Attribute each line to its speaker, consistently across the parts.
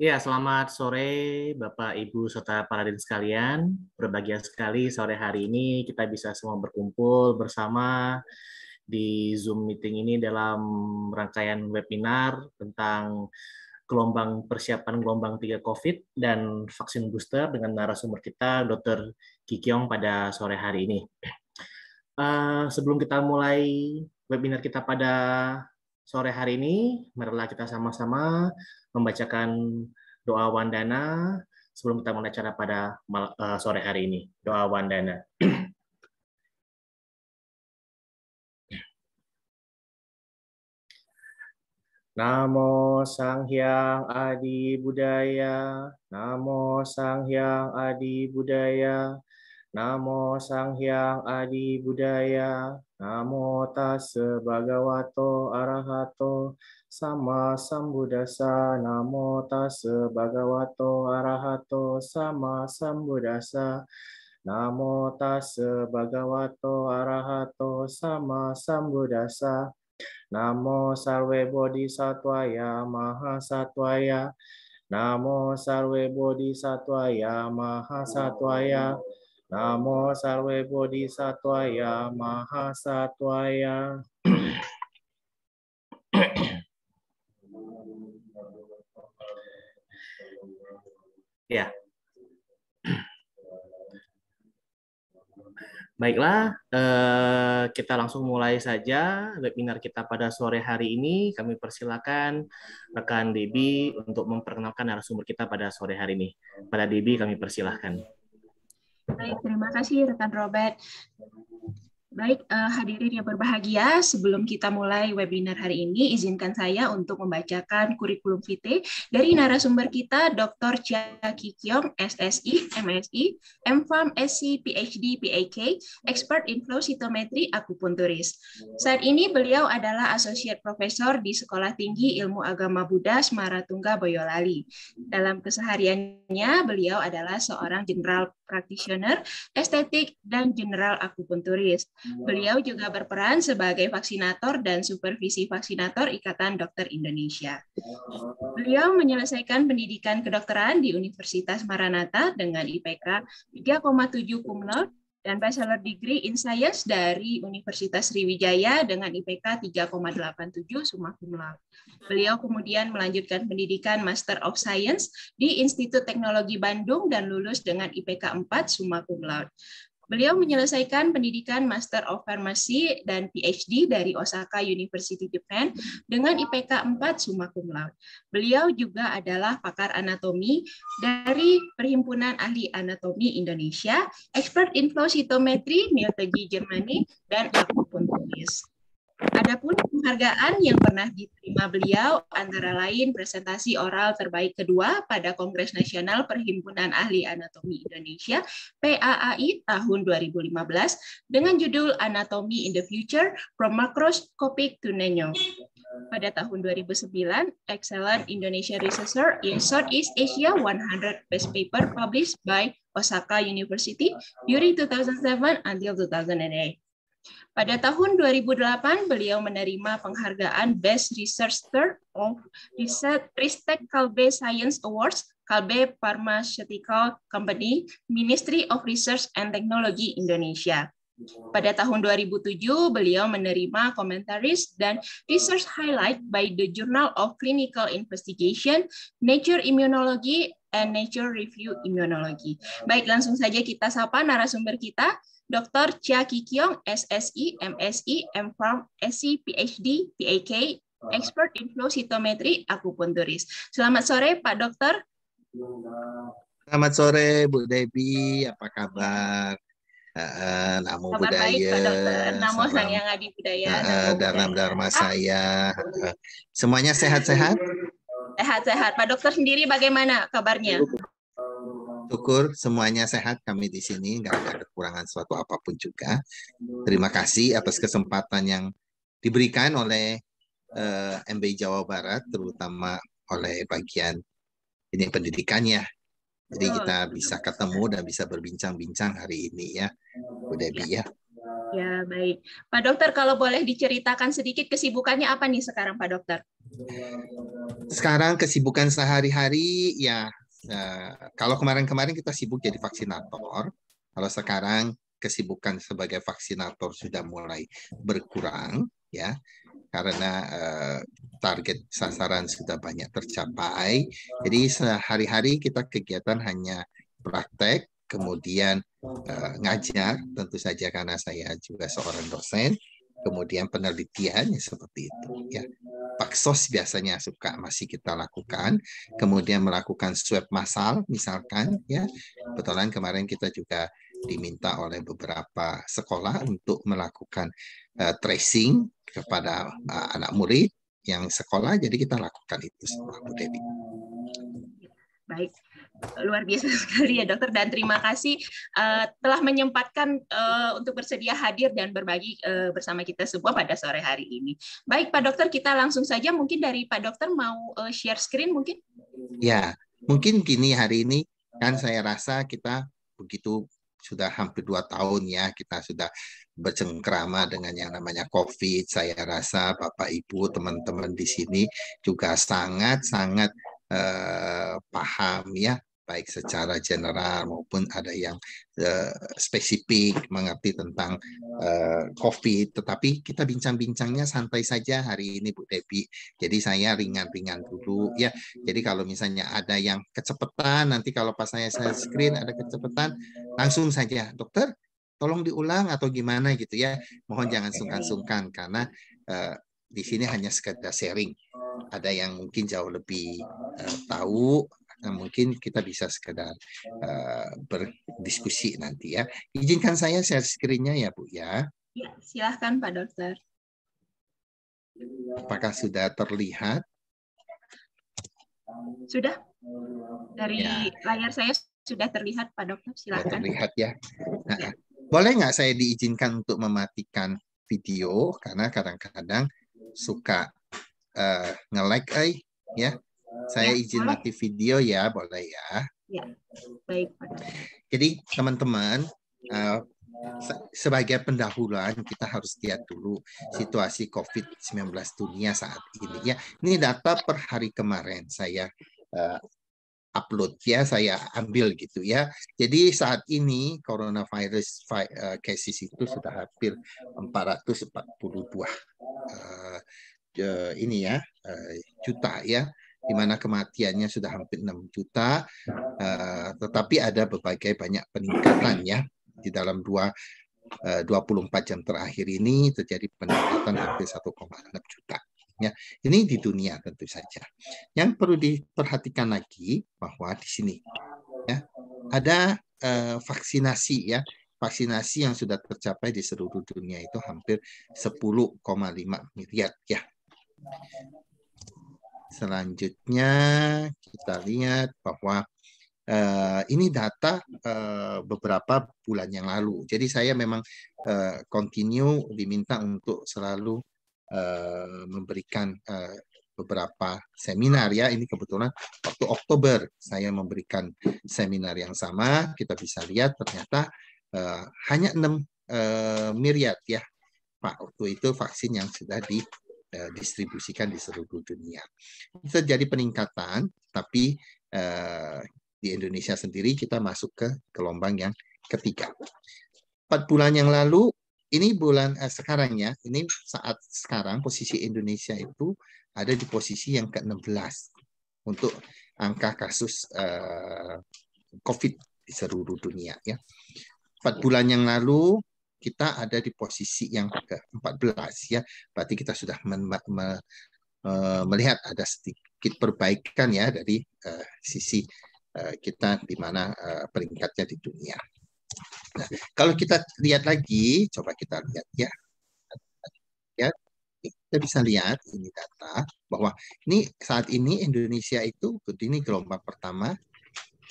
Speaker 1: Ya, selamat sore Bapak, Ibu, serta para din sekalian. Berbahagia sekali sore hari ini kita bisa semua berkumpul bersama di Zoom meeting ini dalam rangkaian webinar tentang gelombang persiapan gelombang 3 COVID dan vaksin booster dengan narasumber kita Dr. Kikyong pada sore hari ini. Uh, sebelum kita mulai webinar kita pada sore hari ini, marilah kita sama-sama membacakan doa wandana sebelum kita mulai acara pada eh, sore hari ini. Doa wandana. Namo Sang Hyang Adi Budaya, Namo Sang Hyang Adi Budaya, Namo Sang Hyang Adi Budaya, Namo Tase Bhagavato Arahato, Sama Sambudasa, Namo Tase Bhagavato Arahato, Sama Sambudasa, Namo Tase Bhagavato Arahato, Sama Sambudasa, Namo Sarve Bodhisattvaya Mahasattvaya, Namo Sarve Bodhisattvaya Mahasattvaya, Namo Namo sarve bodhisattvaya mahasattvaya. ya. Baiklah, eh, kita langsung mulai saja webinar kita pada sore hari ini. Kami persilakan rekan Debi untuk memperkenalkan narasumber kita pada sore hari ini. Pada Debi kami persilahkan.
Speaker 2: Baik, terima kasih rekan Robert. Baik, uh, hadirin yang berbahagia, sebelum kita mulai webinar hari ini, izinkan saya untuk membacakan kurikulum vitae dari narasumber kita, Dr. Chia Kikyong, SSI, MSI, MPharm, SC, PhD, PAK, Expert in Flow Cytometry, Akupunturis. Saat ini beliau adalah Associate Professor di Sekolah Tinggi Ilmu Agama Buddha Semaratungga Boyolali. Dalam kesehariannya, beliau adalah seorang Jenderal practitioner, estetik, dan general akupunturis. Beliau juga berperan sebagai vaksinator dan supervisi vaksinator Ikatan Dokter Indonesia. Beliau menyelesaikan pendidikan kedokteran di Universitas Maranatha dengan IPK 3,7 cum dan Bachelor Degree in Science dari Universitas Sriwijaya dengan IPK 3,87 summa cum laude. Beliau kemudian melanjutkan pendidikan Master of Science di Institut Teknologi Bandung dan lulus dengan IPK 4 summa cum laude. Beliau menyelesaikan pendidikan Master of Pharmacy dan PhD dari Osaka University Japan dengan IPK 4 summa cum laude. Beliau juga adalah pakar anatomi dari Perhimpunan Ahli Anatomi Indonesia, expert in flow cytometry, Miotegi Jermani, dan akupunturis. Adapun penghargaan yang pernah diterima beliau antara lain presentasi oral terbaik kedua pada Kongres Nasional Perhimpunan Ahli Anatomi Indonesia PAAI tahun 2015 dengan judul Anatomy in the Future from Macroscopic to Nano. Pada tahun 2009, Excellent Indonesia Researcher in Southeast Asia 100 Best Paper published by Osaka University during 2007 until 2008. Pada tahun 2008, beliau menerima penghargaan Best Researcher of Research Kalbe Science Awards, Kalbe Pharmaceutical Company, Ministry of Research and Technology Indonesia. Pada tahun 2007, beliau menerima komentaris dan research highlight by the Journal of Clinical Investigation, Nature Immunology, and Nature Review Immunology. Baik, langsung saja kita sapa narasumber kita. Dr. Chia Kikyong, Kyong, SSI, MSI, M.Pharm, SC, PhD, PAK, expert in flow cytometry akupunturis. Selamat sore Pak Dokter.
Speaker 3: Selamat sore Bu Debbie. apa kabar? Uh, namo kabar budaya. Baik, Pak Dokter. Namo Salam. Sang
Speaker 2: Yang Adi Budaya. Uh, Dalam Dharma saya.
Speaker 3: semuanya sehat-sehat?
Speaker 2: Sehat-sehat. Pak Dokter sendiri bagaimana kabarnya? Syukur
Speaker 3: semuanya sehat kami di sini, nggak ada kekurangan suatu apapun juga. Terima kasih atas kesempatan yang diberikan oleh uh, eh, MB Jawa Barat, terutama oleh bagian ini pendidikannya. Jadi kita bisa ketemu dan bisa berbincang-bincang hari ini ya,
Speaker 2: Bu Debbie ya. Ya baik, Pak Dokter kalau boleh diceritakan sedikit kesibukannya apa nih sekarang Pak Dokter?
Speaker 3: Sekarang kesibukan sehari-hari ya Eh, kalau kemarin-kemarin kita sibuk jadi vaksinator, kalau sekarang kesibukan sebagai vaksinator sudah mulai berkurang, ya, karena uh, target sasaran sudah banyak tercapai. Jadi sehari-hari kita kegiatan hanya praktek, kemudian uh, ngajar, tentu saja karena saya juga seorang dosen, kemudian penelitiannya seperti itu ya Paksos biasanya suka masih kita lakukan kemudian melakukan swab massal misalkan ya kebetulan kemarin kita juga diminta oleh beberapa sekolah untuk melakukan uh, tracing kepada uh, anak murid yang sekolah jadi kita lakukan itu semua Bu Dewi
Speaker 2: baik luar biasa sekali ya dokter dan terima kasih uh, telah menyempatkan uh, untuk bersedia hadir dan berbagi uh, bersama kita semua pada sore hari ini. Baik Pak Dokter, kita langsung saja mungkin dari Pak Dokter mau uh, share screen mungkin?
Speaker 3: Ya, mungkin gini hari ini kan saya rasa kita begitu sudah hampir dua tahun ya kita sudah bercengkrama dengan yang namanya COVID. Saya rasa Bapak Ibu teman-teman di sini juga sangat-sangat Uh, paham ya baik secara general maupun ada yang uh, spesifik mengerti tentang uh, COVID. Tetapi kita bincang-bincangnya santai saja hari ini Bu Devi. Jadi saya ringan-ringan dulu ya. Jadi kalau misalnya ada yang kecepatan, nanti kalau pas saya, saya screen ada kecepatan, langsung saja dokter tolong diulang atau gimana gitu ya. Mohon jangan sungkan-sungkan karena uh, di sini hanya sekedar sharing. Ada yang mungkin jauh lebih uh, tahu Nah, mungkin kita bisa sekedar uh, berdiskusi nanti ya. Izinkan saya share screen-nya ya, Bu ya.
Speaker 2: Ya, silahkan Pak Dokter. Apakah
Speaker 3: sudah terlihat?
Speaker 2: Sudah. Dari ya. layar saya sudah terlihat Pak Dokter, silakan. Sudah terlihat
Speaker 3: ya. Nah, ya. Boleh nggak saya diizinkan untuk mematikan video karena kadang-kadang suka uh, nge-like eh ya saya ya, izin mati video ya, boleh ya?
Speaker 1: Ya, baik
Speaker 3: Jadi teman-teman, eh, sebagai pendahuluan kita harus lihat dulu situasi COVID-19 dunia saat ini ya. Ini data per hari kemarin saya eh, upload ya, saya ambil gitu ya. Jadi saat ini coronavirus uh, cases itu sudah hampir 442 uh, uh, ini ya uh, juta ya di mana kematiannya sudah hampir 6 juta, uh, tetapi ada berbagai banyak peningkatan ya di dalam dua eh, uh, 24 jam terakhir ini terjadi peningkatan hampir 1,6 juta. Ya, ini di dunia tentu saja. Yang perlu diperhatikan lagi bahwa di sini ya ada uh, vaksinasi ya vaksinasi yang sudah tercapai di seluruh dunia itu hampir 10,5 miliar ya. Selanjutnya kita lihat bahwa uh, ini data uh, beberapa bulan yang lalu. Jadi saya memang uh, continue diminta untuk selalu uh, memberikan uh, beberapa seminar ya. Ini kebetulan waktu Oktober saya memberikan seminar yang sama. Kita bisa lihat ternyata uh, hanya enam uh, miliar ya Pak waktu itu vaksin yang sudah di Eh, distribusikan di seluruh dunia. terjadi peningkatan, tapi eh, di Indonesia sendiri kita masuk ke gelombang yang ketiga. Empat bulan yang lalu, ini bulan eh, sekarang ya, ini saat sekarang posisi Indonesia itu ada di posisi yang ke-16 untuk angka kasus eh, COVID di seluruh dunia. Ya, empat bulan yang lalu kita ada di posisi yang ke-14 ya. Berarti kita sudah e, melihat ada sedikit perbaikan ya dari uh, sisi uh, kita di mana uh, peringkatnya di dunia. Nah, kalau kita lihat lagi, coba kita lihat ya. Ya, kita bisa lihat ini data bahwa ini saat ini Indonesia itu ini gelombang pertama,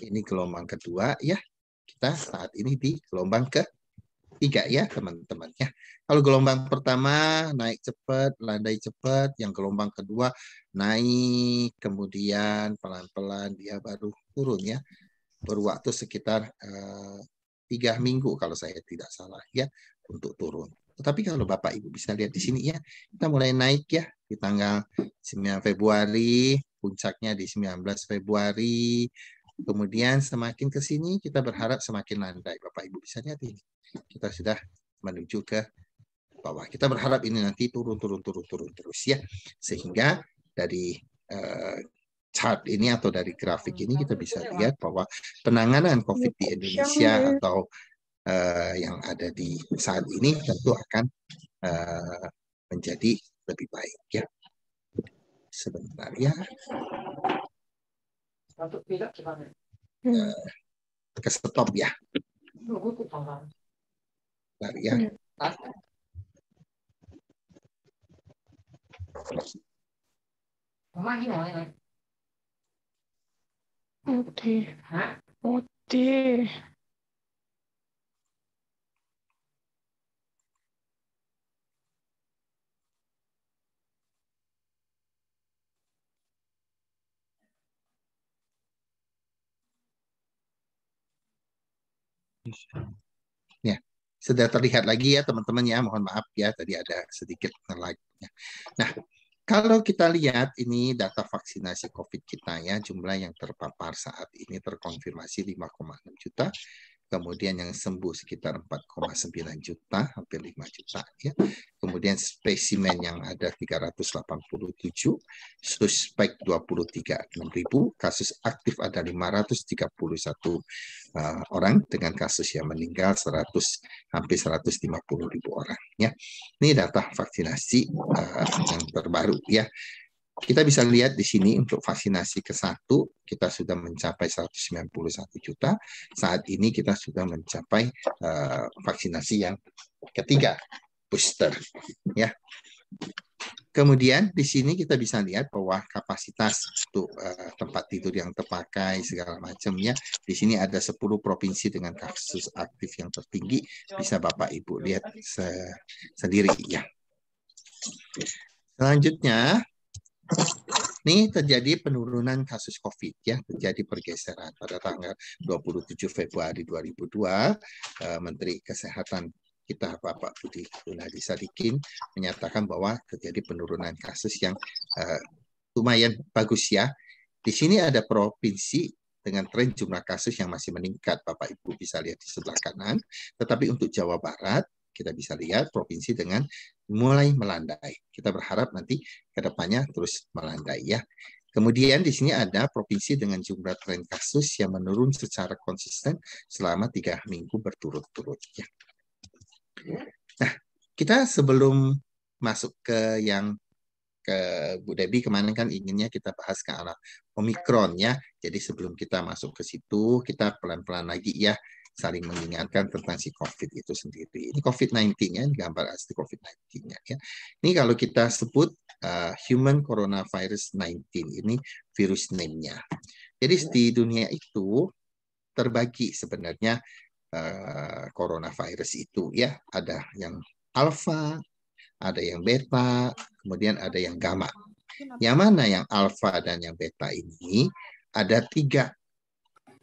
Speaker 3: ini gelombang kedua ya. Kita saat ini di gelombang ke tiga ya teman-teman ya. Kalau gelombang pertama naik cepat, landai cepat, yang gelombang kedua naik, kemudian pelan-pelan dia baru turun ya. Berwaktu sekitar eh, tiga minggu kalau saya tidak salah ya untuk turun. Tetapi kalau Bapak Ibu bisa lihat di sini ya, kita mulai naik ya di tanggal 9 Februari, puncaknya di 19 Februari, Kemudian semakin ke sini kita berharap semakin landai. Bapak Ibu bisa lihat ini. Kita sudah menuju ke bawah. Kita berharap ini nanti turun turun turun turun terus ya. Sehingga dari uh, chart ini atau dari grafik ini kita bisa lihat bahwa penanganan COVID di Indonesia atau uh, yang ada di saat ini tentu akan uh, menjadi lebih baik ya. Sebentar ya.
Speaker 1: Untuk ya. gimana?
Speaker 3: Uh, ke stop ya.
Speaker 1: Bentar ya. Hmm. Oke. Oke.
Speaker 3: Iya. Ya, sudah terlihat lagi ya teman-teman ya. Mohon maaf ya tadi ada sedikit ngelag. Nah, kalau kita lihat ini data vaksinasi COVID kita ya, jumlah yang terpapar saat ini terkonfirmasi 5,6 juta kemudian yang sembuh sekitar 4,9 juta, hampir 5 juta ya. Kemudian spesimen yang ada 387, suspek 23 ribu, kasus aktif ada 531 uh, eh, orang dengan kasus yang meninggal 100 hampir 150 ribu orang ya. Ini data vaksinasi uh, yang terbaru ya kita bisa lihat di sini untuk vaksinasi ke satu, kita sudah mencapai 191 juta. Saat ini kita sudah mencapai uh, vaksinasi yang ketiga, booster ya. Kemudian di sini kita bisa lihat bahwa kapasitas untuk uh, tempat tidur yang terpakai segala macamnya. Di sini ada 10 provinsi dengan kasus aktif yang tertinggi. Bisa Bapak Ibu lihat se sendiri ya. Selanjutnya ini terjadi penurunan kasus COVID ya, terjadi pergeseran pada tanggal 27 Februari 2002, eh, Menteri Kesehatan kita Bapak Budi Gunadi Sadikin menyatakan bahwa terjadi penurunan kasus yang eh, lumayan bagus ya. Di sini ada provinsi dengan tren jumlah kasus yang masih meningkat, Bapak Ibu bisa lihat di sebelah kanan. Tetapi untuk Jawa Barat kita bisa lihat provinsi dengan mulai melandai. Kita berharap nanti ke depannya terus melandai ya. Kemudian di sini ada provinsi dengan jumlah tren kasus yang menurun secara konsisten selama tiga minggu berturut-turut. Ya. Nah, kita sebelum masuk ke yang ke Bu Debi kemarin kan inginnya kita bahas ke arah Omikron ya. Jadi sebelum kita masuk ke situ, kita pelan-pelan lagi ya saling mengingatkan tentang si COVID itu sendiri. Ini covid 19 ini gambar asli COVID-19-nya. Ya. Ini kalau kita sebut uh, human coronavirus 19, ini virus name-nya. Jadi ya. di dunia itu terbagi sebenarnya uh, coronavirus itu ya. Ada yang alpha, ada yang beta, kemudian ada yang gamma. Yang mana yang alpha dan yang beta ini ada tiga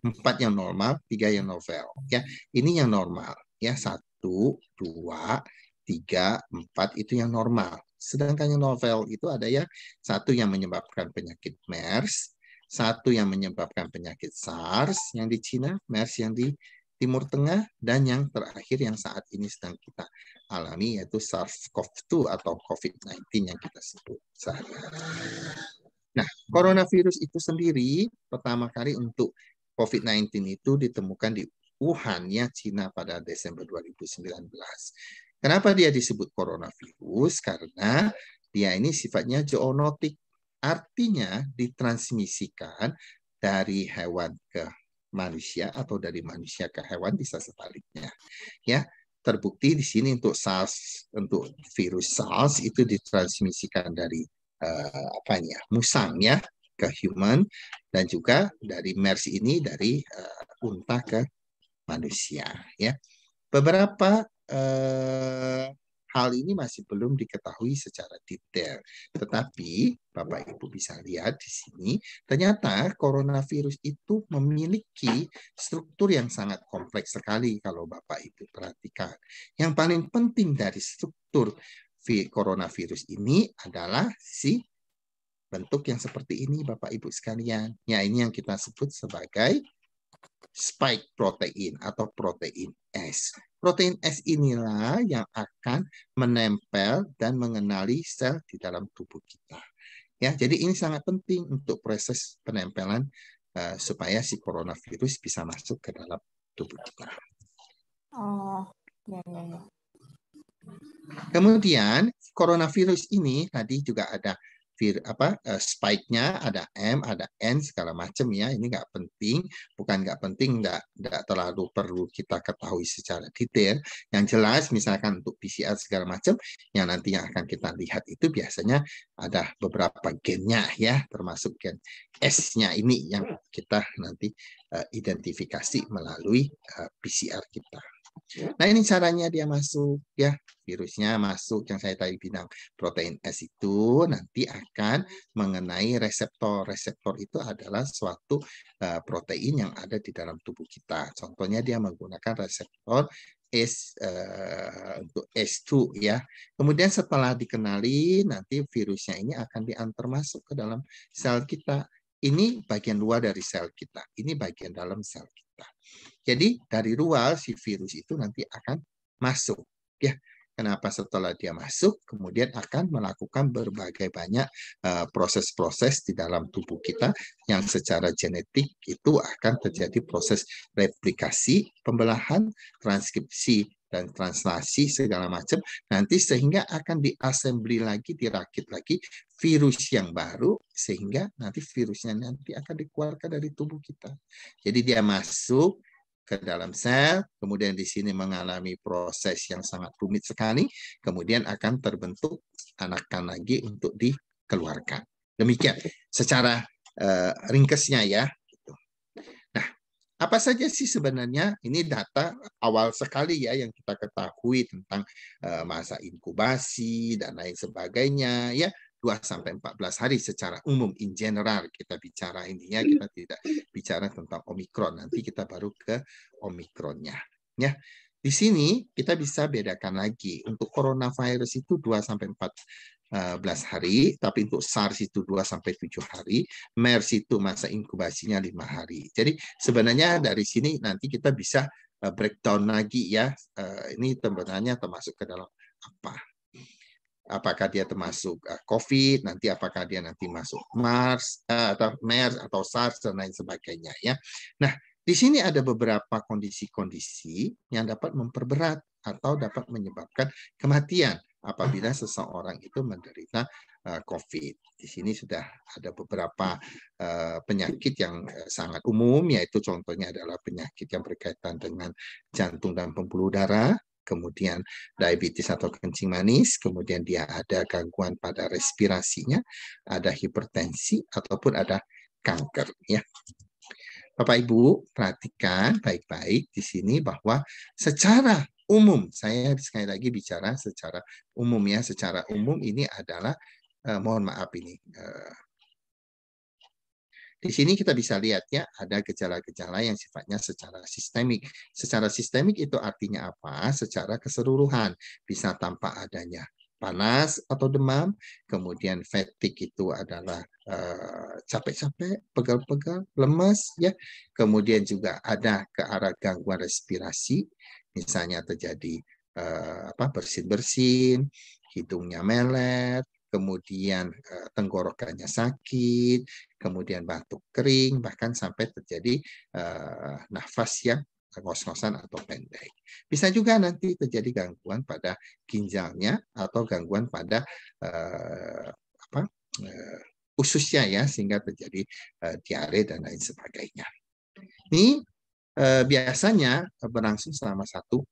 Speaker 3: empat yang normal, tiga yang novel. Ya, ini yang normal. Ya, satu, dua, tiga, empat itu yang normal. Sedangkan yang novel itu ada yang satu yang menyebabkan penyakit MERS, satu yang menyebabkan penyakit SARS yang di Cina, MERS yang di Timur Tengah, dan yang terakhir yang saat ini sedang kita alami yaitu SARS-CoV-2 atau COVID-19 yang kita sebut sehari. Nah, coronavirus itu sendiri pertama kali untuk COVID-19 itu ditemukan di Wuhan ya Cina pada Desember 2019. Kenapa dia disebut coronavirus? Karena dia ini sifatnya zoonotik. Artinya ditransmisikan dari hewan ke manusia atau dari manusia ke hewan bisa sebaliknya. Ya, terbukti di sini untuk SARS untuk virus SARS itu ditransmisikan dari eh, apa apanya? Musang ya, ke human dan juga dari MERS ini dari uh, unta ke manusia ya. Beberapa uh, hal ini masih belum diketahui secara detail. Tetapi Bapak Ibu bisa lihat di sini ternyata coronavirus itu memiliki struktur yang sangat kompleks sekali kalau Bapak Ibu perhatikan. Yang paling penting dari struktur coronavirus ini adalah si bentuk yang seperti ini Bapak Ibu sekalian. Ya ini yang kita sebut sebagai spike protein atau protein S. Protein S inilah yang akan menempel dan mengenali sel di dalam tubuh kita. Ya, jadi ini sangat penting untuk proses penempelan uh, supaya si coronavirus bisa masuk ke dalam tubuh kita. Oh, ya, ya, ya. Kemudian coronavirus ini tadi juga ada vir, apa eh, spike-nya ada M, ada N segala macam ya. Ini nggak penting, bukan nggak penting, nggak nggak terlalu perlu kita ketahui secara detail. Yang jelas misalkan untuk PCR segala macam yang nantinya akan kita lihat itu biasanya ada beberapa gennya ya, termasuk gen S-nya ini yang kita nanti uh, identifikasi melalui uh, eh, PCR kita. Nah ini caranya dia masuk ya virusnya masuk yang saya tadi bilang protein S itu nanti akan mengenai reseptor. Reseptor itu adalah suatu eh, protein yang ada di dalam tubuh kita. Contohnya dia menggunakan reseptor S eh, untuk S2 ya. Kemudian setelah dikenali nanti virusnya ini akan diantar masuk ke dalam sel kita. Ini bagian luar dari sel kita. Ini bagian dalam sel kita. Jadi dari luar si virus itu nanti akan masuk. Ya, Kenapa setelah dia masuk, kemudian akan melakukan berbagai banyak eh, proses-proses uh, di dalam tubuh kita yang secara genetik itu akan terjadi proses replikasi, pembelahan, transkripsi, dan translasi segala macam nanti sehingga akan diassembly lagi dirakit lagi virus yang baru sehingga nanti virusnya nanti akan dikeluarkan dari tubuh kita jadi dia masuk ke dalam sel, kemudian di sini mengalami proses yang sangat rumit sekali, kemudian akan terbentuk anakan lagi untuk dikeluarkan. Demikian secara uh, ringkesnya ya. Gitu. Nah, apa saja sih sebenarnya? Ini data awal sekali ya yang kita ketahui tentang uh, masa inkubasi dan lain sebagainya ya. 2 sampai 14 hari secara umum in general kita bicara ini ya hmm. kita tidak bicara tentang omikron nanti kita baru ke omikronnya ya di sini kita bisa bedakan lagi untuk coronavirus itu 2 sampai eh, belas hari, tapi untuk SARS itu 2 sampai tujuh hari, MERS itu masa inkubasinya lima hari. Jadi sebenarnya dari sini nanti kita bisa eh, breakdown lagi ya. Eh, ini sebenarnya termasuk ke dalam apa apakah dia termasuk eh, COVID, nanti apakah dia nanti masuk Mars eh, atau MERS atau SARS dan lain sebagainya ya. Nah, di sini ada beberapa kondisi-kondisi yang dapat memperberat atau dapat menyebabkan kematian apabila seseorang itu menderita eh, COVID. Di sini sudah ada beberapa penyakit yang sangat umum, yaitu contohnya adalah penyakit yang berkaitan dengan jantung dan pembuluh darah, kemudian diabetes atau kencing manis, kemudian dia ada gangguan pada respirasinya, ada hipertensi ataupun ada kanker ya. Bapak Ibu perhatikan baik-baik di sini bahwa secara umum saya sekali lagi bicara secara umum ya, secara umum ini adalah eh, mohon maaf ini eh, di sini kita bisa lihat ya, ada gejala-gejala yang sifatnya secara sistemik. Secara sistemik itu artinya apa? Secara keseluruhan. Bisa tampak adanya panas atau demam, kemudian fatigue itu adalah eh, capek-capek, uh, pegal-pegal, lemas ya. Kemudian juga ada ke arah gangguan respirasi, misalnya terjadi eh, apa bersin-bersin, hidungnya melet, kemudian eh, tenggorokannya sakit, kemudian batuk kering, bahkan sampai terjadi eh, nafas yang ngos-ngosan atau pendek. Bisa juga nanti terjadi gangguan pada ginjalnya atau gangguan pada eh, apa ususnya ya sehingga terjadi diare dan lain sebagainya. Ini biasanya berlangsung selama satu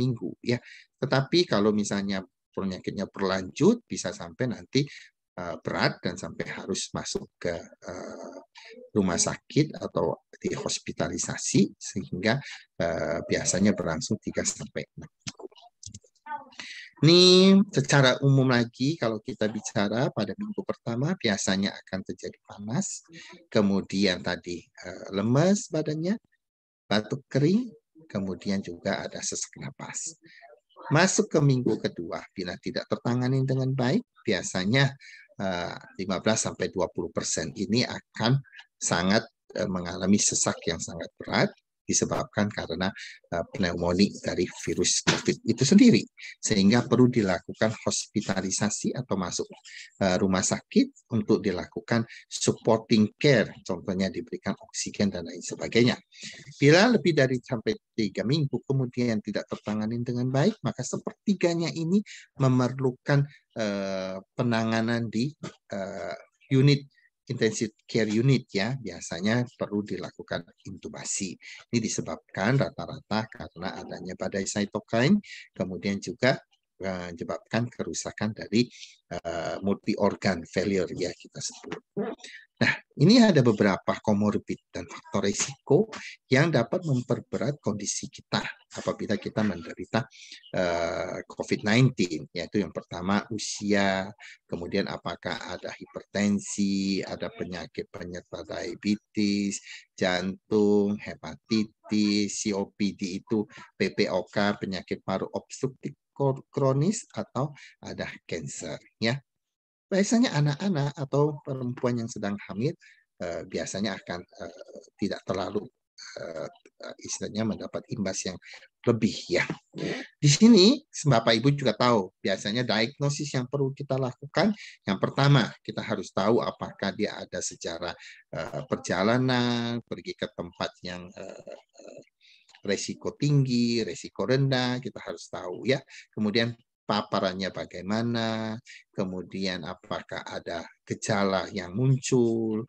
Speaker 3: minggu ya. Tetapi kalau misalnya penyakitnya berlanjut bisa sampai nanti eh, berat dan sampai harus masuk ke eh, rumah sakit atau di hospitalisasi sehingga eh, biasanya berlangsung 3 sampai 6 minggu. Ini secara umum lagi kalau kita bicara pada minggu pertama biasanya akan terjadi panas, kemudian tadi lemas badannya, batuk kering, kemudian juga ada sesak napas. Masuk ke minggu kedua, bila tidak tertangani dengan baik, biasanya 15 eh, sampai 20 persen ini akan sangat eh, mengalami sesak yang sangat berat disebabkan karena eh, pneumonia dari virus COVID itu sendiri, sehingga perlu dilakukan hospitalisasi atau masuk eh, rumah sakit untuk dilakukan supporting care, contohnya diberikan oksigen dan lain sebagainya. Bila lebih dari sampai tiga minggu kemudian tidak tertangani dengan baik, maka sepertiganya ini memerlukan eh, penanganan di unit intensive care unit ya biasanya perlu dilakukan intubasi. Ini disebabkan rata-rata karena adanya badai cytokine, kemudian juga eh, menyebabkan kerusakan dari uh, eh, multi organ failure ya kita sebut. Nah, ini ada beberapa komorbid dan faktor risiko yang dapat memperberat kondisi kita apabila kita menderita uh, eh, COVID-19, yaitu yang pertama usia, kemudian apakah ada hipertensi, ada penyakit penyerta diabetes, jantung, hepatitis, COPD itu PPOK, penyakit paru obstruktif kronis atau ada kanker, ya. Biasanya anak-anak atau perempuan yang sedang hamil eh, biasanya akan eh, tidak terlalu uh, istilahnya mendapat imbas yang lebih ya. Di sini Bapak Ibu juga tahu biasanya diagnosis yang perlu kita lakukan yang pertama kita harus tahu apakah dia ada sejarah eh, uh, perjalanan, pergi ke tempat yang uh, resiko tinggi, resiko rendah, kita harus tahu ya. Kemudian paparannya bagaimana, kemudian apakah ada gejala yang muncul,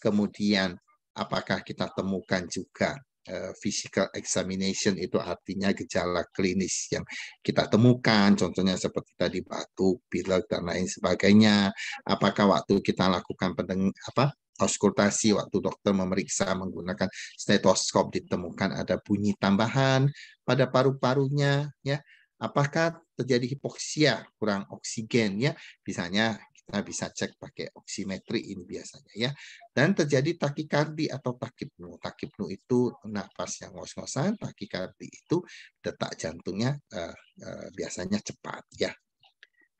Speaker 3: kemudian apakah kita temukan juga eh, physical examination itu artinya gejala klinis yang kita temukan, contohnya seperti tadi batuk, pilek dan lain sebagainya. Apakah waktu kita lakukan pendeng apa auskultasi waktu dokter memeriksa menggunakan stetoskop ditemukan ada bunyi tambahan pada paru-parunya ya apakah terjadi hipoksia kurang oksigen ya misalnya kita bisa cek pakai oximetri ini biasanya ya. Dan terjadi takikardi atau takipnu. Takipnu itu nafas yang ngos-ngosan, takikardi itu detak jantungnya uh, uh, biasanya cepat ya.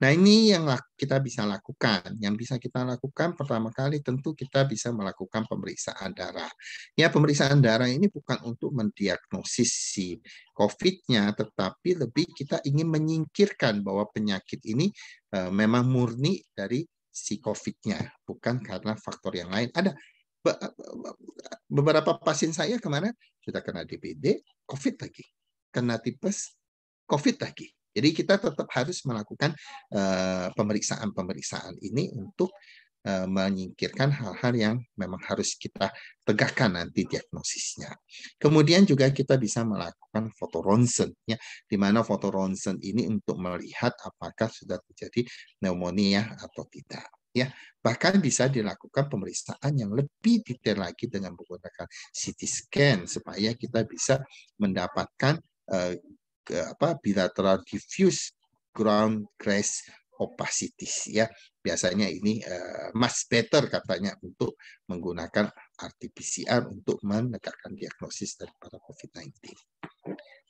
Speaker 3: Nah, ini yang kita bisa lakukan. Yang bisa kita lakukan pertama kali tentu kita bisa melakukan pemeriksaan darah. Ya, pemeriksaan darah ini bukan untuk mendiagnosis si COVID-nya, tetapi lebih kita ingin menyingkirkan bahwa penyakit ini e, memang murni dari si COVID-nya, bukan karena faktor yang lain. Ada eh, beberapa pasien saya kemarin sudah kena dpd COVID lagi, kena tipes, COVID lagi jadi kita tetap harus melakukan eh, pemeriksaan-pemeriksaan uh, ini untuk uh, menyingkirkan hal-hal yang memang harus kita tegakkan nanti diagnosisnya. Kemudian juga kita bisa melakukan foto ronsen, ya, di mana foto ronsen ini untuk melihat apakah sudah terjadi pneumonia ya atau tidak ya bahkan bisa dilakukan pemeriksaan yang lebih detail lagi dengan menggunakan CT scan supaya kita bisa mendapatkan eh, apa bilateral diffuse ground grace opacities ya biasanya ini uh, much better katanya untuk menggunakan RT-PCR untuk menegakkan diagnosis daripada COVID-19.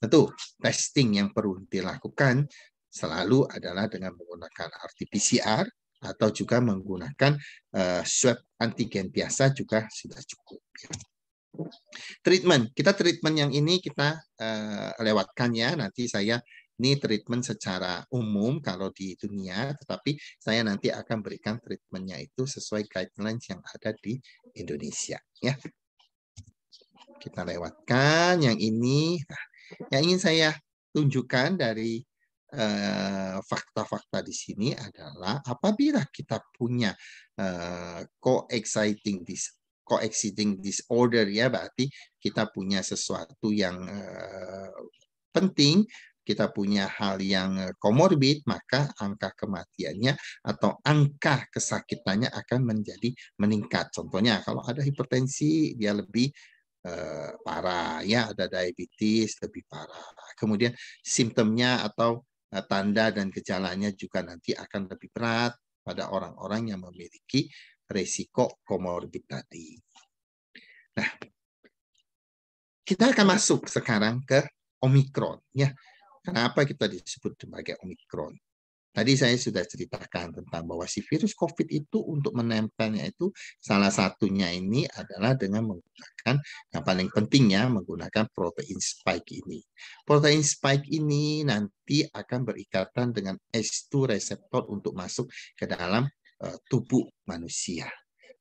Speaker 3: Tentu testing yang perlu dilakukan selalu adalah dengan menggunakan RT-PCR atau juga menggunakan uh, swab antigen biasa juga sudah cukup. Ya. Treatment, kita treatment yang ini kita uh, lewatkan ya. Nanti saya ini treatment secara umum kalau di dunia, tetapi saya nanti akan berikan treatmentnya itu sesuai guidelines yang ada di Indonesia. Ya, kita lewatkan yang ini. Nah, yang ingin saya tunjukkan dari eh, fakta-fakta uh, di sini adalah apabila kita punya uh, co-exciting disease coexisting disorder ya berarti kita punya sesuatu yang eh, penting kita punya hal yang eh, komorbid, maka angka kematiannya atau angka kesakitannya akan menjadi meningkat. Contohnya kalau ada hipertensi, dia lebih eh, parah, ya ada diabetes lebih parah. Kemudian simptomnya atau tanda dan gejalanya juga nanti akan lebih berat pada orang-orang yang memiliki resiko komorbid tadi. Nah, kita akan masuk sekarang ke Omikron. Ya. Kenapa kita disebut sebagai Omikron? Tadi saya sudah ceritakan tentang bahwa si virus COVID itu untuk menempelnya itu salah satunya ini adalah dengan menggunakan yang paling pentingnya menggunakan protein spike ini. Protein spike ini nanti akan berikatan dengan S2 reseptor untuk masuk ke dalam Eh, tubuh manusia.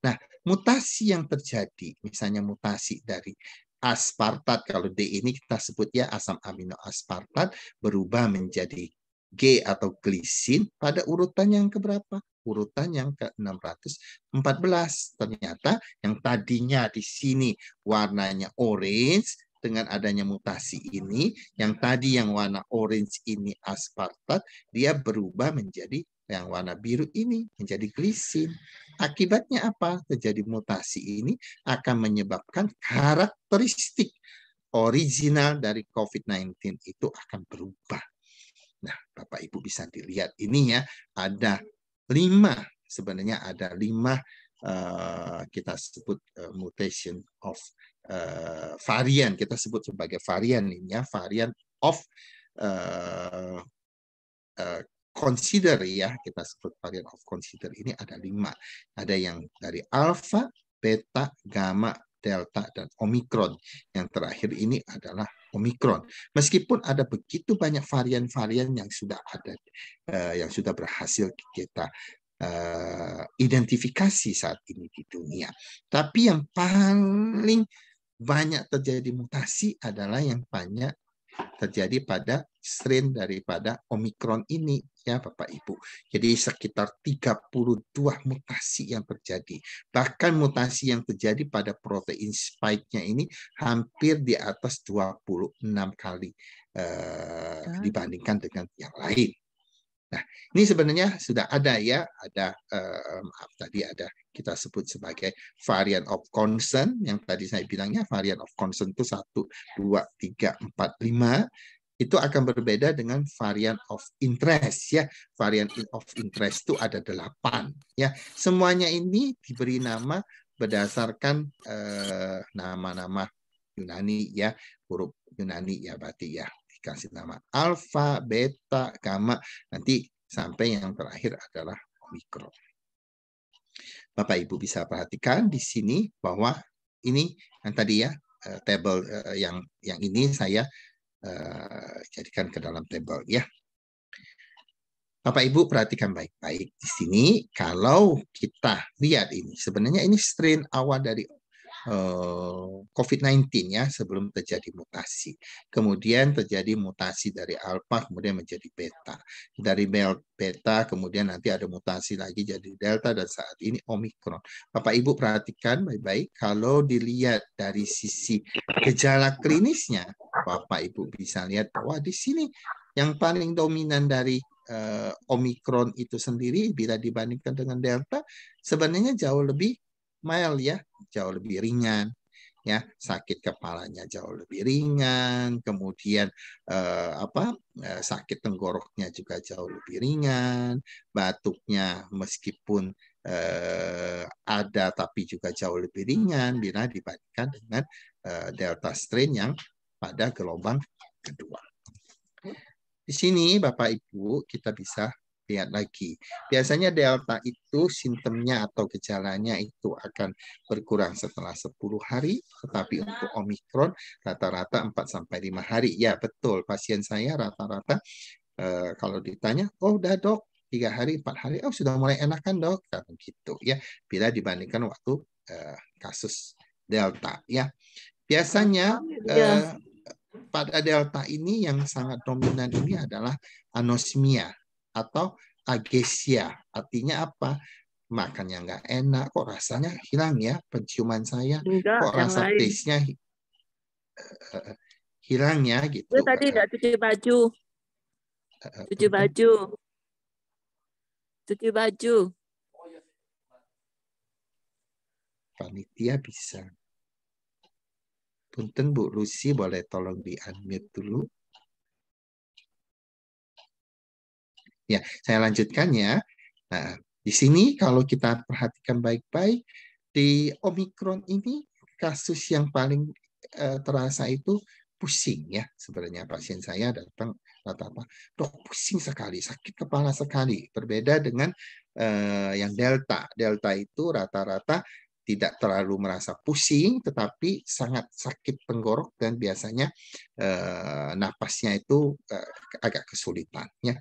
Speaker 3: Nah, mutasi yang terjadi, misalnya mutasi dari aspartat, kalau D ini kita sebut ya asam amino aspartat, berubah menjadi G atau glisin pada urutan yang keberapa? Urutan yang ke-614. Ternyata yang tadinya di sini warnanya orange, dengan adanya mutasi ini, yang tadi yang warna orange ini aspartat, dia berubah menjadi yang warna biru ini menjadi glisin. Akibatnya apa? Terjadi mutasi ini akan menyebabkan karakteristik original dari COVID-19 itu akan berubah. Nah, Bapak Ibu bisa dilihat ini ya, ada lima, sebenarnya ada lima uh, kita sebut uh, mutation of uh, varian, kita sebut sebagai varian ini ya, varian of uh, uh, consider ya kita sebut varian of consider ini ada lima ada yang dari alpha beta gamma delta dan omikron yang terakhir ini adalah omikron meskipun ada begitu banyak varian-varian yang sudah ada eh, yang sudah berhasil kita eh, identifikasi saat ini di dunia tapi yang paling banyak terjadi mutasi adalah yang banyak terjadi pada strain daripada Omikron ini khususnya Bapak Ibu. Jadi sekitar 32 mutasi yang terjadi. Bahkan mutasi yang terjadi pada protein spike-nya ini hampir di atas 26 kali eh, dibandingkan dengan yang lain. Nah, ini sebenarnya sudah ada ya, ada eh, maaf tadi ada kita sebut sebagai varian of concern yang tadi saya bilangnya varian of concern itu satu, dua, tiga, empat, lima itu akan berbeda dengan varian of interest ya. Varian of interest itu ada delapan ya. Semuanya ini diberi nama berdasarkan eh, nama-nama Yunani ya, huruf Yunani ya berarti ya dikasih nama alfa, beta, gamma, nanti sampai yang terakhir adalah mikro Bapak Ibu bisa perhatikan di sini bahwa ini yang tadi ya eh, table eh, yang yang ini saya Eh, jadikan ke dalam table ya. Bapak Ibu perhatikan baik-baik di sini kalau kita lihat ini sebenarnya ini strain awal dari eh, COVID-19 ya sebelum terjadi mutasi. Kemudian terjadi mutasi dari alpha kemudian menjadi beta. Dari beta kemudian nanti ada mutasi lagi jadi delta dan saat ini omikron. Bapak Ibu perhatikan baik-baik kalau dilihat dari sisi gejala klinisnya Bapak Ibu bisa lihat bahwa di sini yang paling dominan dari uh, eh, Omikron itu sendiri bila dibandingkan dengan Delta sebenarnya jauh lebih mild ya, jauh lebih ringan ya sakit kepalanya jauh lebih ringan kemudian eh, apa eh, sakit tenggoroknya juga jauh lebih ringan batuknya meskipun eh, ada tapi juga jauh lebih ringan bila dibandingkan dengan eh, delta strain yang pada gelombang kedua. Di sini Bapak Ibu kita bisa lihat lagi. Biasanya delta itu simptomnya atau gejalanya itu akan berkurang setelah 10 hari, tetapi untuk omikron rata-rata 4 sampai 5 hari. Ya, betul. Pasien saya rata-rata eh, kalau ditanya, "Oh, udah, Dok, tiga hari, empat hari, oh sudah mulai enakan dok, Dan gitu ya. Bila dibandingkan waktu eh, kasus delta ya, biasanya iya. eh, pada delta ini yang sangat dominan ini adalah anosmia atau agesia. Artinya apa? Makannya nggak enak, kok rasanya hilang ya penciuman saya, Enggak, kok rasa taste-nya uh, hilang ya gitu.
Speaker 2: Gue tadi nggak cuci baju. Eh, eh, cuci baju. Cuci baju.
Speaker 3: Panitia bisa. Punten Bu Lucy boleh tolong di-unmute dulu. Ya, saya lanjutkan ya. Nah, di sini kalau kita perhatikan baik-baik di Omikron ini kasus yang paling uh, terasa itu pusing ya. Sebenarnya pasien saya datang rata-rata dok pusing sekali, sakit kepala sekali. Berbeda dengan uh, yang delta. Delta itu rata-rata tidak terlalu merasa pusing, tetapi sangat sakit tenggorok dan biasanya eh, napasnya itu eh, agak kesulitan. Ya.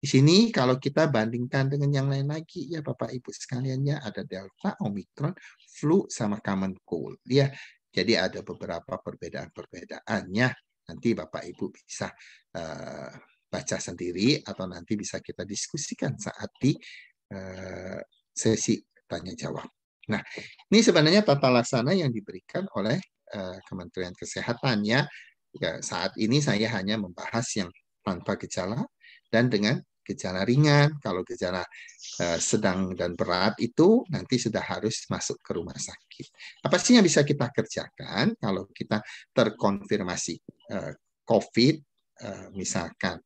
Speaker 3: Di sini kalau kita bandingkan dengan yang lain lagi ya Bapak Ibu sekalian ya ada delta, omikron, flu sama common cold ya. Jadi ada beberapa perbedaan-perbedaannya. Nanti Bapak Ibu bisa uh, baca sendiri atau nanti bisa kita diskusikan saat di uh, sesi tanya jawab. Nah, ini sebenarnya tata laksana yang diberikan oleh uh, Kementerian Kesehatan ya. ya. Saat ini saya hanya membahas yang tanpa gejala dan dengan gejala ringan. Kalau gejala uh, sedang dan berat itu nanti sudah harus masuk ke rumah sakit. Apa sih yang bisa kita kerjakan kalau kita terkonfirmasi uh, COVID uh, misalkan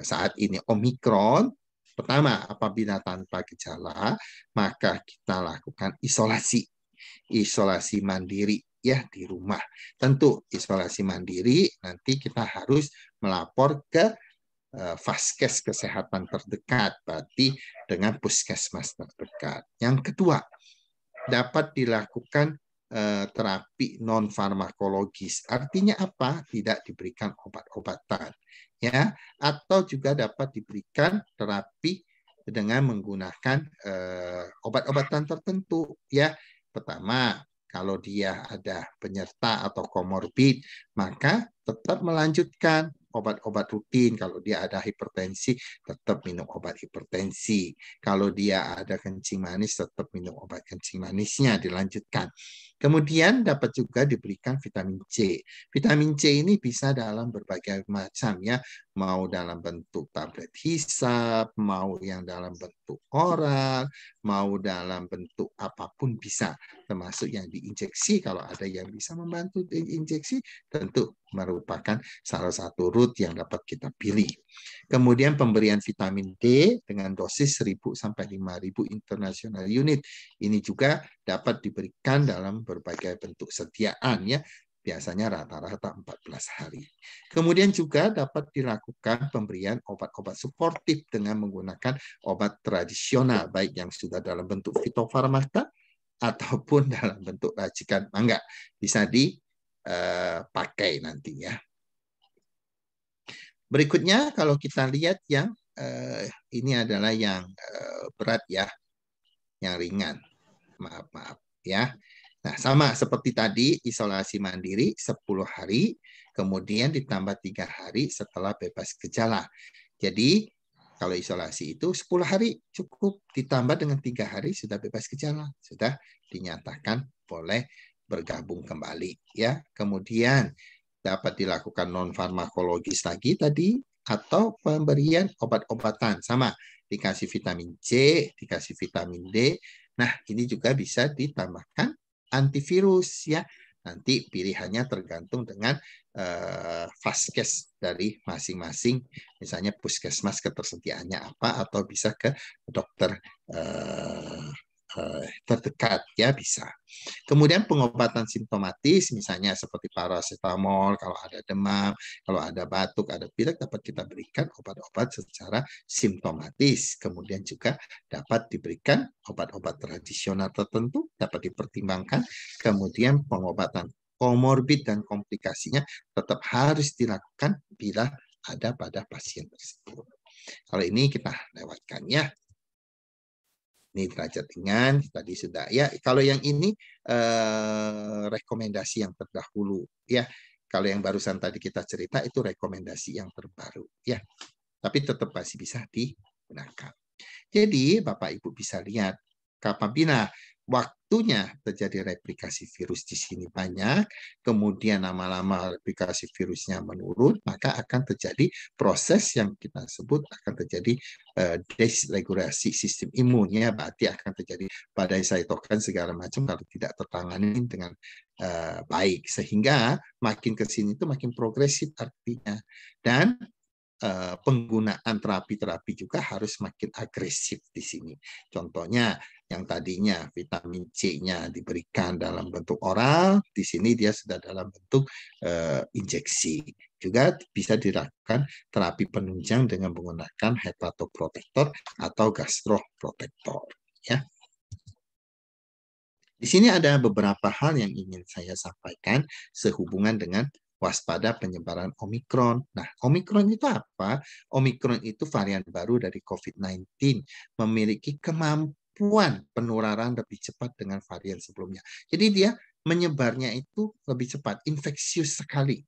Speaker 3: saat ini Omikron Pertama, apabila tanpa gejala, maka kita lakukan isolasi. Isolasi mandiri ya di rumah. Tentu isolasi mandiri nanti kita harus melapor ke Faskes eh, Vaskes kesehatan terdekat, berarti dengan puskesmas terdekat. Yang kedua, dapat dilakukan eh, terapi non farmakologis. Artinya apa? Tidak diberikan obat-obatan ya atau juga dapat diberikan terapi dengan menggunakan uh, obat-obatan tertentu ya pertama kalau dia ada penyerta atau komorbid maka tetap melanjutkan obat-obat rutin. Kalau dia ada hipertensi, tetap minum obat hipertensi. Kalau dia ada kencing manis, tetap minum obat kencing manisnya. Dilanjutkan. Kemudian dapat juga diberikan vitamin C. Vitamin C ini bisa dalam berbagai macam ya, mau dalam bentuk tablet hisap, mau yang dalam bentuk oral, mau dalam bentuk apapun bisa termasuk yang diinjeksi kalau ada yang bisa membantu diinjeksi tentu merupakan salah satu root yang dapat kita pilih. Kemudian pemberian vitamin D dengan dosis 1000 sampai 5000 internasional unit. Ini juga dapat diberikan dalam berbagai bentuk setiaan ya biasanya rata-rata 14 hari. Kemudian juga dapat dilakukan pemberian obat-obat suportif dengan menggunakan obat tradisional, baik yang sudah dalam bentuk fitofarmaka ataupun dalam bentuk racikan mangga bisa dipakai eh, nantinya. Berikutnya kalau kita lihat yang eh, ini adalah yang eh, berat ya, yang ringan. Maaf maaf ya. Nah sama seperti tadi isolasi mandiri 10 hari, kemudian ditambah tiga hari setelah bebas gejala. Jadi kalau isolasi itu 10 hari cukup ditambah dengan tiga hari sudah bebas gejala, sudah dinyatakan boleh bergabung kembali ya. Kemudian dapat dilakukan non farmakologis lagi tadi atau pemberian obat-obatan sama dikasih vitamin C, dikasih vitamin D. Nah, ini juga bisa ditambahkan antivirus ya. Nanti pilihannya tergantung dengan Eh, Faskes dari masing-masing, misalnya puskesmas ketersediaannya apa, atau bisa ke dokter eh, eh, terdekat ya bisa. Kemudian pengobatan simptomatis misalnya seperti paracetamol kalau ada demam, kalau ada batuk, ada pilek dapat kita berikan obat-obat secara simptomatis. Kemudian juga dapat diberikan obat-obat tradisional tertentu dapat dipertimbangkan. Kemudian pengobatan komorbid dan komplikasinya tetap harus dilakukan bila ada pada pasien tersebut. Kalau ini kita lewatkan ya. Ini derajat ringan tadi sudah ya. Kalau yang ini eh, rekomendasi yang terdahulu ya. Kalau yang barusan tadi kita cerita itu rekomendasi yang terbaru ya. Tapi tetap masih bisa digunakan. Jadi Bapak Ibu bisa lihat apabila waktunya terjadi replikasi virus di sini banyak, kemudian lama-lama replikasi virusnya menurun, maka akan terjadi proses yang kita sebut akan terjadi uh, desregulasi sistem imunnya, berarti akan terjadi pada cytokine segala macam kalau tidak tertangani dengan uh, baik, sehingga makin ke sini itu makin progresif artinya dan eh, penggunaan terapi-terapi juga harus makin agresif di sini. Contohnya yang tadinya vitamin C-nya diberikan dalam bentuk oral, di sini dia sudah dalam bentuk uh, injeksi. Juga bisa dilakukan terapi penunjang dengan menggunakan hepatoprotektor atau gastroprotektor. Ya. Di sini ada beberapa hal yang ingin saya sampaikan sehubungan dengan waspada penyebaran Omikron. Nah, Omikron itu apa? Omikron itu varian baru dari COVID-19, memiliki kemampuan kemampuan penularan lebih cepat dengan varian sebelumnya. Jadi dia menyebarnya itu lebih cepat, infeksius sekali.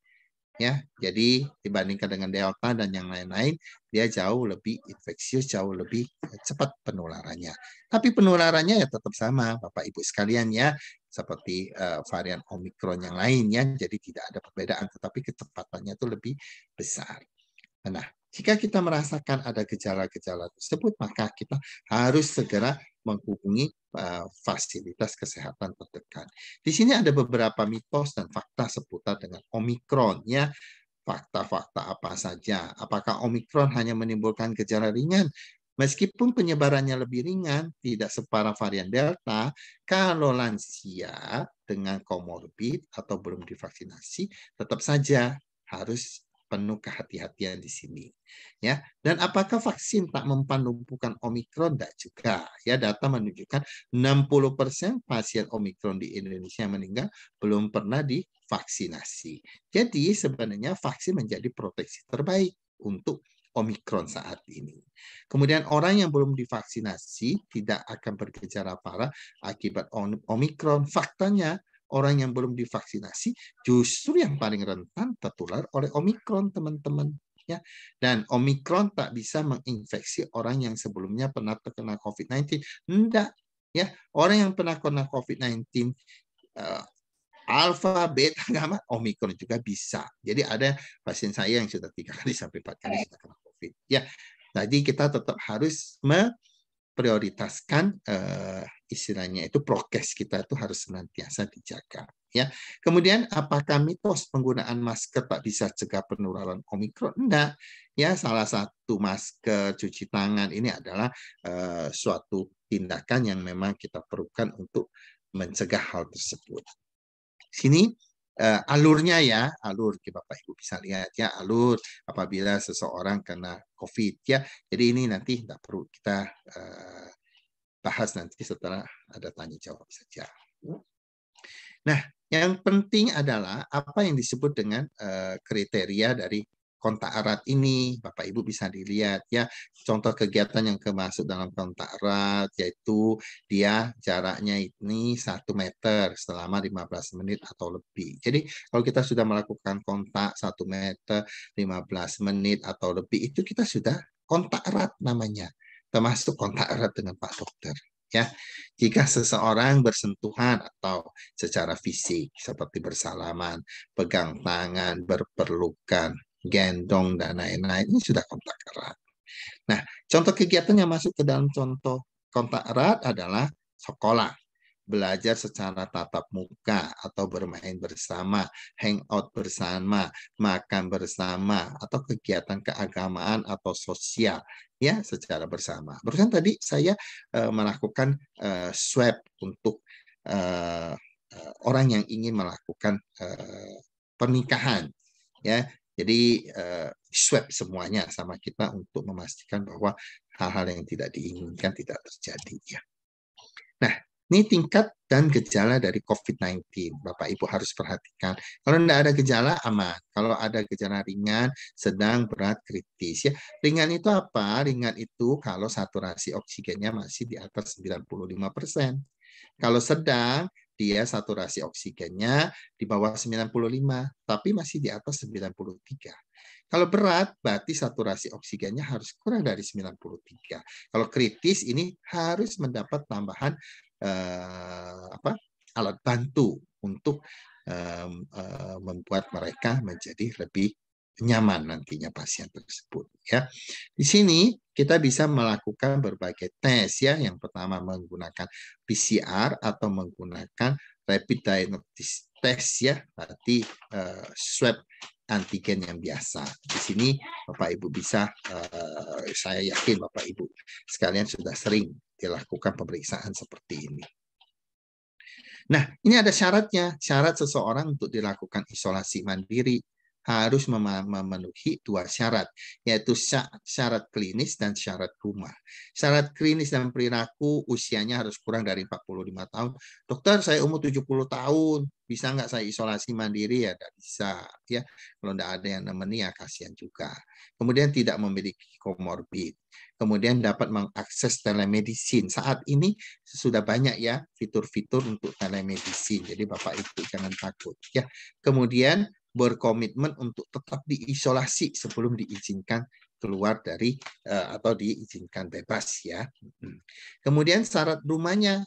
Speaker 3: Ya, jadi dibandingkan dengan delta dan yang lain-lain, dia jauh lebih infeksius, jauh lebih eh, cepat penularannya. Tapi penularannya ya tetap sama, Bapak Ibu sekalian ya, seperti uh, varian Omicron yang lain ya, jadi tidak ada perbedaan, tetapi kecepatannya itu lebih besar. Nah, jika kita merasakan ada gejala-gejala tersebut, maka kita harus segera menghubungi eh, fasilitas kesehatan terdekat. Di sini ada beberapa mitos dan fakta seputar dengan Omikron ya. Fakta-fakta apa saja? Apakah Omikron hanya menimbulkan gejala ringan? Meskipun penyebarannya lebih ringan, tidak separah varian Delta, kalau lansia dengan komorbid atau belum divaksinasi, tetap saja harus penuh kehati-hatian di sini. Ya, dan apakah vaksin tak mempan lumpuhkan Omikron? Tidak juga. Ya, data menunjukkan 60% pasien Omikron di Indonesia yang meninggal belum pernah divaksinasi. Jadi sebenarnya vaksin menjadi proteksi terbaik untuk Omikron saat ini. Kemudian orang yang belum divaksinasi tidak akan bergejala parah akibat Omikron. Faktanya orang yang belum divaksinasi justru yang paling rentan tertular oleh Omikron, teman-teman. Ya. Dan Omikron tak bisa menginfeksi orang yang sebelumnya pernah terkena COVID-19. Enggak. Ya, orang yang pernah kena COVID-19 uh, eh, alfa, beta, gamma, omikron juga bisa. Jadi ada pasien saya yang sudah tiga kali sampai empat kali sudah kena COVID. Ya, jadi kita tetap harus me prioritaskan eh, istilahnya itu prokes kita itu harus senantiasa dijaga ya. Kemudian apakah mitos penggunaan masker tak bisa cegah penularan Omikron? Enggak. Ya, salah satu masker cuci tangan ini adalah uh, suatu tindakan yang memang kita perlukan untuk mencegah hal tersebut. Sini uh, alurnya ya, alur. kita Bapak Ibu bisa lihat ya, alur apabila seseorang kena COVID ya. Jadi ini nanti tidak perlu kita uh, bahas nanti setelah ada tanya jawab saja. Nah, yang penting adalah apa yang disebut dengan uh, kriteria dari kontak erat ini Bapak Ibu bisa dilihat ya contoh kegiatan yang termasuk dalam kontak erat yaitu dia jaraknya ini satu meter selama 15 menit atau lebih. Jadi kalau kita sudah melakukan kontak satu meter 15 menit atau lebih itu kita sudah kontak erat namanya termasuk kontak erat dengan Pak Dokter ya jika seseorang bersentuhan atau secara fisik seperti bersalaman, pegang tangan, berperlukan, gendong, dan lain-lain. Ini sudah kontak erat. Nah, contoh kegiatan yang masuk ke dalam contoh kontak erat adalah sekolah, belajar secara tatap muka atau bermain bersama, hangout bersama, makan bersama, atau kegiatan keagamaan atau sosial ya secara bersama. Barusan tadi saya e, melakukan e, swab untuk e, orang yang ingin melakukan pernikahan ya jadi uh, swab semuanya sama kita untuk memastikan bahwa hal-hal yang tidak diinginkan tidak terjadi ya. Nah, ini tingkat dan gejala dari COVID-19. Bapak Ibu harus perhatikan. Kalau tidak ada gejala, aman. Kalau ada gejala ringan, sedang, berat, kritis. ya Ringan itu apa? Ringan itu kalau saturasi oksigennya masih di atas 95 Kalau sedang, dia saturasi oksigennya di bawah 95, tapi masih di atas 93. Kalau berat, berarti saturasi oksigennya harus kurang dari 93. Kalau kritis, ini harus mendapat tambahan eh, apa alat bantu untuk eh, membuat mereka menjadi lebih nyaman nantinya pasien tersebut ya. Di sini kita bisa melakukan berbagai tes ya. Yang pertama menggunakan PCR atau menggunakan rapid diagnostic test ya, berarti uh, swab antigen yang biasa. Di sini Bapak Ibu bisa uh, saya yakin Bapak Ibu sekalian sudah sering dilakukan pemeriksaan seperti ini. Nah, ini ada syaratnya. Syarat seseorang untuk dilakukan isolasi mandiri harus memenuhi dua syarat, yaitu syarat klinis dan syarat rumah. Syarat klinis dan perilaku usianya harus kurang dari 45 tahun. Dokter, saya umur 70 tahun, bisa nggak saya isolasi mandiri? Ya, nggak bisa. Ya, kalau nggak ada yang nemeni, ya kasihan juga. Kemudian tidak memiliki komorbid. Kemudian dapat mengakses telemedicine. Saat ini sudah banyak ya fitur-fitur untuk telemedicine. Jadi Bapak Ibu jangan takut. Ya, kemudian berkomitmen untuk tetap diisolasi sebelum diizinkan keluar dari eh, atau diizinkan bebas ya. Hmm. Kemudian syarat rumahnya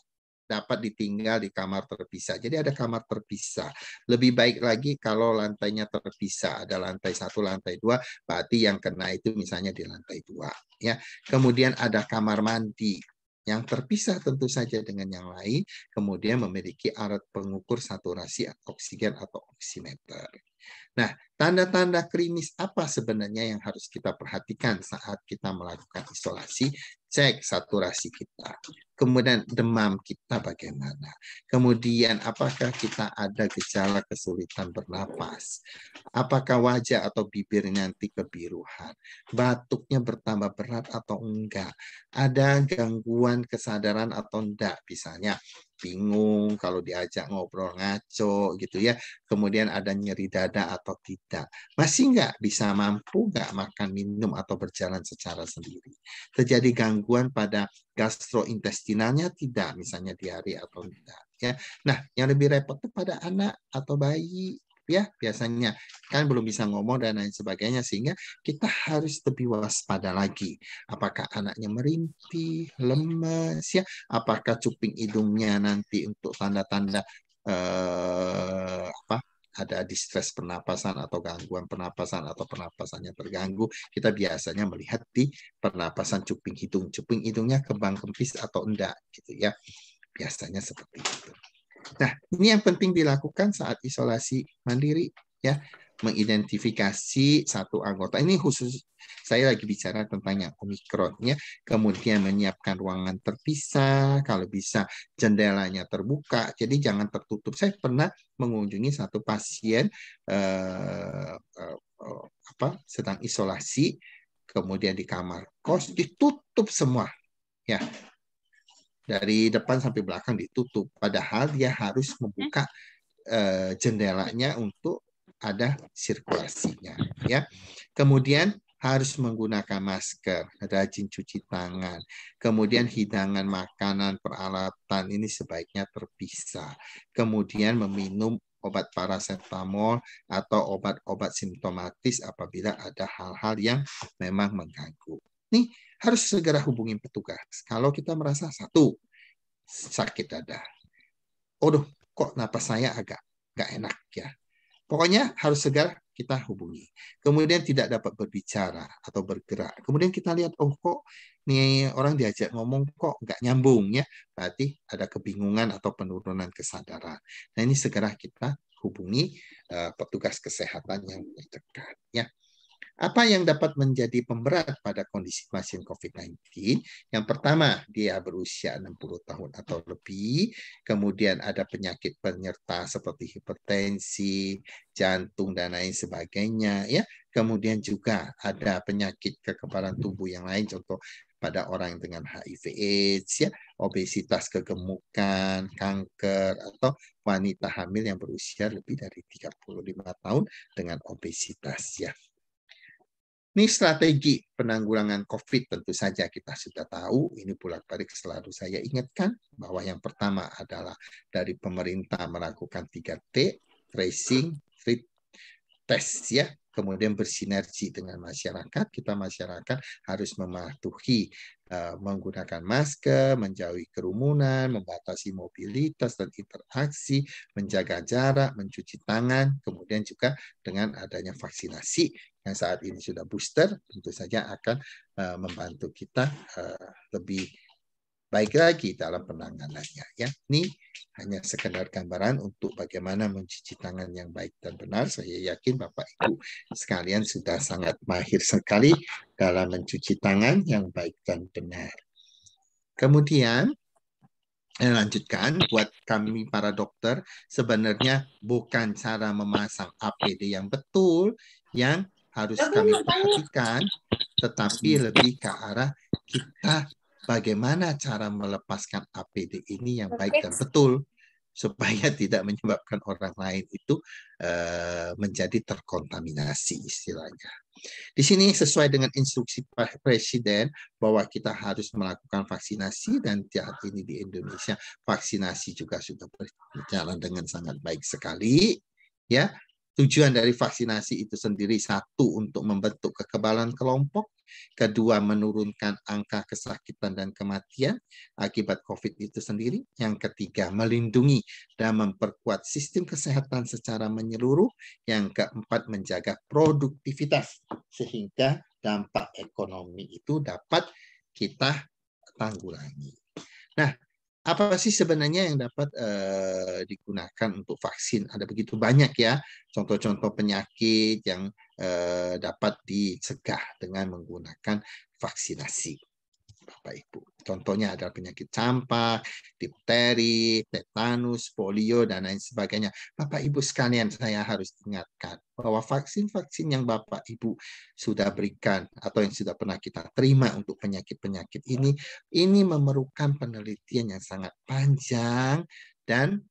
Speaker 3: dapat ditinggal di kamar terpisah. Jadi ada kamar terpisah. Lebih baik lagi kalau lantainya terpisah. Ada lantai satu, lantai dua. Berarti yang kena itu misalnya di lantai dua. Ya. Kemudian ada kamar mandi yang terpisah tentu saja dengan yang lain, kemudian memiliki alat pengukur saturasi oksigen atau oximeter. Nah, tanda-tanda klinis apa sebenarnya yang harus kita perhatikan saat kita melakukan isolasi? Cek saturasi kita. Kemudian demam kita bagaimana? Kemudian apakah kita ada gejala kesulitan bernapas? Apakah wajah atau bibirnya nanti kebiruhan? Batuknya bertambah berat atau enggak? Ada gangguan kesadaran atau enggak? Misalnya bingung kalau diajak ngobrol ngaco gitu ya kemudian ada nyeri dada atau tidak masih nggak bisa mampu nggak makan minum atau berjalan secara sendiri terjadi gangguan pada gastrointestinalnya tidak misalnya diare atau tidak ya nah yang lebih repot pada anak atau bayi ya biasanya kan belum bisa ngomong dan lain sebagainya sehingga kita harus lebih waspada lagi apakah anaknya merintih lemas ya apakah cuping hidungnya nanti untuk tanda-tanda eh, apa ada distress pernapasan atau gangguan pernapasan atau pernapasannya terganggu, kita biasanya melihat di pernapasan cuping hidung. Cuping hidungnya kembang kempis atau enggak gitu ya. Biasanya seperti itu. Nah, ini yang penting dilakukan saat isolasi mandiri ya, mengidentifikasi satu anggota. Ini khusus saya lagi bicara tentang yang omikronnya, Kemudian menyiapkan ruangan terpisah, kalau bisa jendelanya terbuka, jadi jangan tertutup. Saya pernah mengunjungi satu pasien eh, eh, apa sedang isolasi kemudian di kamar kos ditutup semua ya dari depan sampai belakang ditutup. Padahal dia harus membuka uh, jendelanya untuk ada sirkulasinya. Ya, kemudian harus menggunakan masker, rajin cuci tangan, kemudian hidangan makanan, peralatan ini sebaiknya terpisah. Kemudian meminum obat parasetamol atau obat-obat simptomatis apabila ada hal-hal yang memang mengganggu nih harus segera hubungi petugas. Kalau kita merasa satu sakit dada, oh, kok napas saya agak nggak enak ya. Pokoknya harus segera kita hubungi. Kemudian tidak dapat berbicara atau bergerak. Kemudian kita lihat, oh kok nih orang diajak ngomong kok nggak nyambung ya. Berarti ada kebingungan atau penurunan kesadaran. Nah ini segera kita hubungi uh, petugas kesehatan yang terdekat ya. Apa yang dapat menjadi pemberat pada kondisi pasien COVID-19? Yang pertama, dia berusia 60 tahun atau lebih, kemudian ada penyakit penyerta seperti hipertensi, jantung dan lain sebagainya ya. Kemudian juga ada penyakit kekebalan tubuh yang lain contoh pada orang dengan HIV AIDS ya, obesitas kegemukan, kanker atau wanita hamil yang berusia lebih dari 35 tahun dengan obesitas ya. Ini strategi penanggulangan COVID tentu saja kita sudah tahu, ini bolak-balik selalu saya ingatkan bahwa yang pertama adalah dari pemerintah melakukan 3T, tracing, treat, test ya, kemudian bersinergi dengan masyarakat. Kita masyarakat harus mematuhi eh, menggunakan masker, menjauhi kerumunan, membatasi mobilitas dan interaksi, menjaga jarak, mencuci tangan, kemudian juga dengan adanya vaksinasi yang saat ini sudah booster tentu saja akan eh, membantu kita eh, lebih baik lagi dalam penanganannya. Ya, ini hanya sekedar gambaran untuk bagaimana mencuci tangan yang baik dan benar. Saya yakin Bapak Ibu sekalian sudah sangat mahir sekali dalam mencuci tangan yang baik dan benar. Kemudian lanjutkan buat kami para dokter sebenarnya bukan cara memasang APD yang betul yang harus kami perhatikan tetapi lebih ke arah kita bagaimana cara melepaskan APD ini yang baik dan betul supaya tidak menyebabkan orang lain itu eh, menjadi terkontaminasi istilahnya. Di sini sesuai dengan instruksi Presiden bahwa kita harus melakukan vaksinasi dan saat ini di Indonesia vaksinasi juga sudah berjalan dengan sangat baik sekali ya Tujuan dari vaksinasi itu sendiri satu untuk membentuk kekebalan kelompok, kedua menurunkan angka kesakitan dan kematian akibat COVID itu sendiri, yang ketiga melindungi dan memperkuat sistem kesehatan secara menyeluruh, yang keempat menjaga produktivitas sehingga dampak ekonomi itu dapat kita tanggulangi. Nah, apa sih sebenarnya yang dapat uh, digunakan untuk vaksin? Ada begitu banyak ya contoh-contoh penyakit yang uh, dapat dicegah dengan menggunakan vaksinasi. Bapak Ibu. Contohnya adalah penyakit campak, difteri, tetanus, polio, dan lain sebagainya. Bapak Ibu sekalian saya harus ingatkan bahwa vaksin-vaksin yang Bapak Ibu sudah berikan atau yang sudah pernah kita terima untuk penyakit-penyakit ini, ini memerlukan penelitian yang sangat panjang dan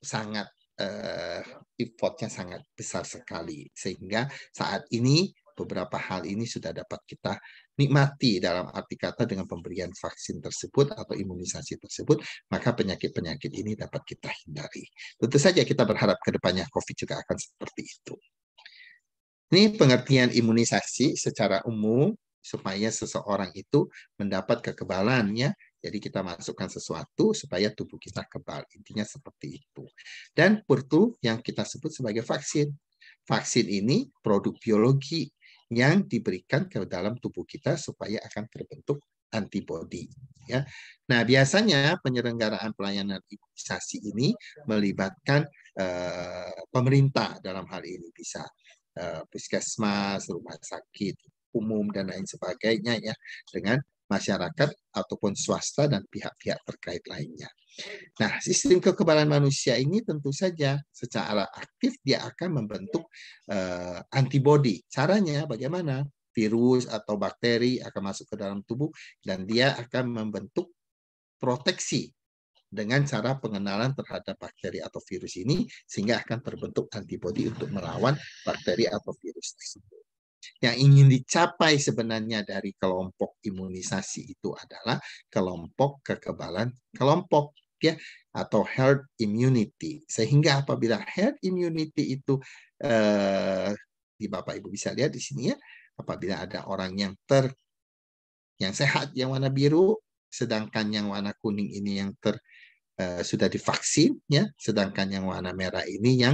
Speaker 3: sangat eh, effortnya sangat besar sekali. Sehingga saat ini beberapa hal ini sudah dapat kita nikmati dalam arti kata dengan pemberian vaksin tersebut atau imunisasi tersebut, maka penyakit-penyakit ini dapat kita hindari. Tentu saja kita berharap ke depannya COVID juga akan seperti itu. Ini pengertian imunisasi secara umum supaya seseorang itu mendapat kekebalannya. Jadi kita masukkan sesuatu supaya tubuh kita kebal. Intinya seperti itu. Dan perlu yang kita sebut sebagai vaksin. Vaksin ini produk biologi yang diberikan ke dalam tubuh kita supaya akan terbentuk antibodi. Ya. Nah, biasanya penyelenggaraan pelayanan imunisasi ini melibatkan uh, pemerintah dalam hal ini bisa uh, puskesmas, rumah sakit umum dan lain sebagainya ya dengan masyarakat ataupun swasta dan pihak-pihak terkait lainnya. Nah, sistem kekebalan manusia ini tentu saja secara aktif dia akan membentuk uh, eh, antibodi. Caranya bagaimana? Virus atau bakteri akan masuk ke dalam tubuh dan dia akan membentuk proteksi dengan cara pengenalan terhadap bakteri atau virus ini sehingga akan terbentuk antibodi untuk melawan bakteri atau virus tersebut. Yang ingin dicapai sebenarnya dari kelompok imunisasi itu adalah kelompok kekebalan kelompok ya atau herd immunity. Sehingga apabila herd immunity itu eh, di Bapak Ibu bisa lihat di sini ya, apabila ada orang yang ter yang sehat yang warna biru sedangkan yang warna kuning ini yang ter eh, sudah divaksin ya sedangkan yang warna merah ini yang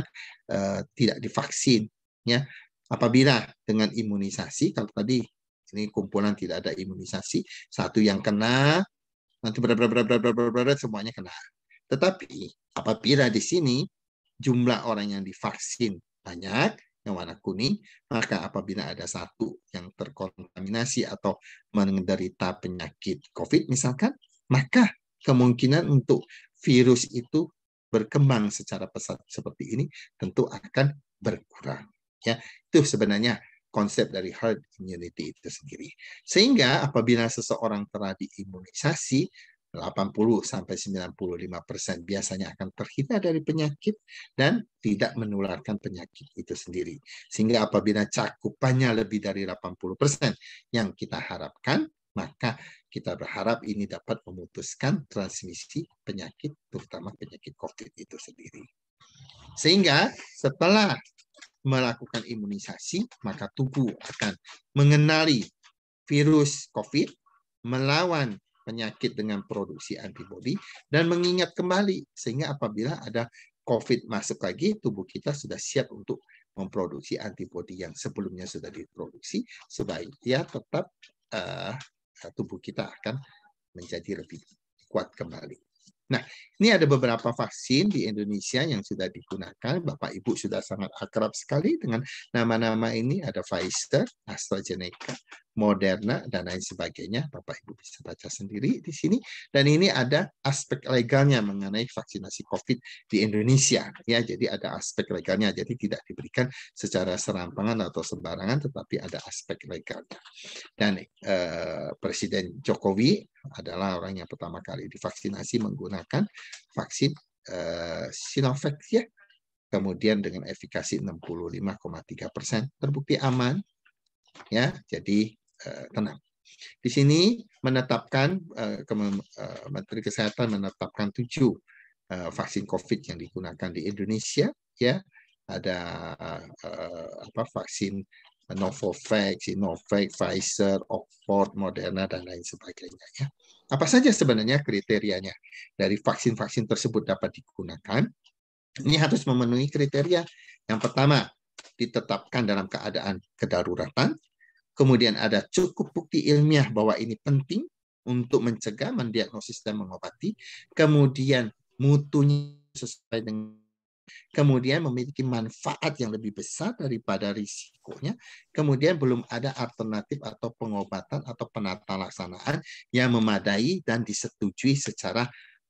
Speaker 3: uh, tidak divaksin ya Apabila dengan imunisasi, kalau tadi ini kumpulan tidak ada imunisasi, satu yang kena, nanti berapa berapa berapa berapa berapa berapa semuanya kena. Tetapi apabila di sini jumlah orang yang divaksin banyak, yang warna kuning, maka apabila ada satu yang terkontaminasi atau menderita penyakit COVID misalkan, maka kemungkinan untuk virus itu berkembang secara pesat seperti ini tentu akan berkurang. Ya, itu sebenarnya konsep dari herd immunity itu sendiri. Sehingga apabila seseorang telah diimunisasi, 80 sampai 95 persen biasanya akan terhindar dari penyakit dan tidak menularkan penyakit itu sendiri. Sehingga apabila cakupannya lebih dari 80 persen yang kita harapkan, maka kita berharap ini dapat memutuskan transmisi penyakit, terutama penyakit COVID itu sendiri. Sehingga setelah melakukan imunisasi, maka tubuh akan mengenali virus COVID, melawan penyakit dengan produksi antibodi, dan mengingat kembali. Sehingga apabila ada COVID masuk lagi, tubuh kita sudah siap untuk memproduksi antibodi yang sebelumnya sudah diproduksi, sebaiknya tetap uh, tubuh kita akan menjadi lebih kuat kembali. Nah, ini ada beberapa vaksin di Indonesia yang sudah digunakan. Bapak Ibu sudah sangat akrab sekali dengan nama-nama ini. Ada Pfizer, AstraZeneca, Moderna, dan lain sebagainya. Bapak Ibu bisa baca sendiri di sini. Dan ini ada aspek legalnya mengenai vaksinasi COVID di Indonesia. Ya, jadi ada aspek legalnya. Jadi tidak diberikan secara serampangan atau sembarangan, tetapi ada aspek legalnya. Dan eh, Presiden Jokowi adalah orang yang pertama kali divaksinasi menggunakan vaksin eh, Sinovac ya. Kemudian dengan efikasi 65,3 persen terbukti aman ya jadi tenang. Eh, nah, di sini menetapkan eh, eh, Menteri Kesehatan menetapkan tujuh vaksin COVID yang digunakan di Indonesia, ya ada apa vaksin Novavax, Sinovac, Pfizer, Oxford, Moderna dan lain sebagainya. Ya. Apa saja sebenarnya kriterianya dari vaksin-vaksin tersebut dapat digunakan? Ini harus memenuhi kriteria. Yang pertama, ditetapkan dalam keadaan kedaruratan. Kemudian ada cukup bukti ilmiah bahwa ini penting untuk mencegah, mendiagnosis, dan mengobati. Kemudian mutunya sesuai dengan kemudian memiliki manfaat yang lebih besar daripada risikonya, kemudian belum ada alternatif atau pengobatan atau penata laksanaan yang memadai dan disetujui secara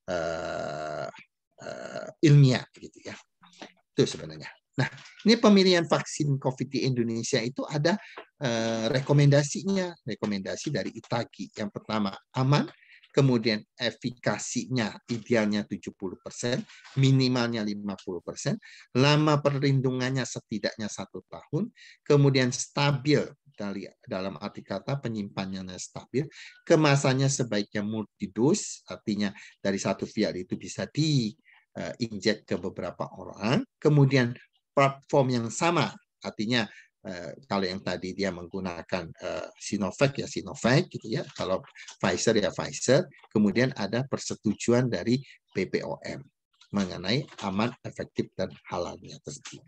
Speaker 3: uh, uh, ilmiah gitu ya. Itu sebenarnya. Nah, ini pemilihan vaksin COVID di Indonesia itu ada uh, rekomendasinya, rekomendasi dari Itagi. Yang pertama, aman, kemudian efikasinya idealnya 70%, minimalnya 50%, lama perlindungannya setidaknya satu tahun, kemudian stabil dalam arti kata penyimpanannya stabil, kemasannya sebaiknya multidos, artinya dari satu vial itu bisa di eh, injek ke beberapa orang, kemudian platform yang sama. Artinya eh, kalau yang tadi dia menggunakan eh, Sinovac ya Sinovac gitu ya, kalau Pfizer ya Pfizer, kemudian ada persetujuan dari BPOM mengenai aman, efektif dan halalnya tersebut.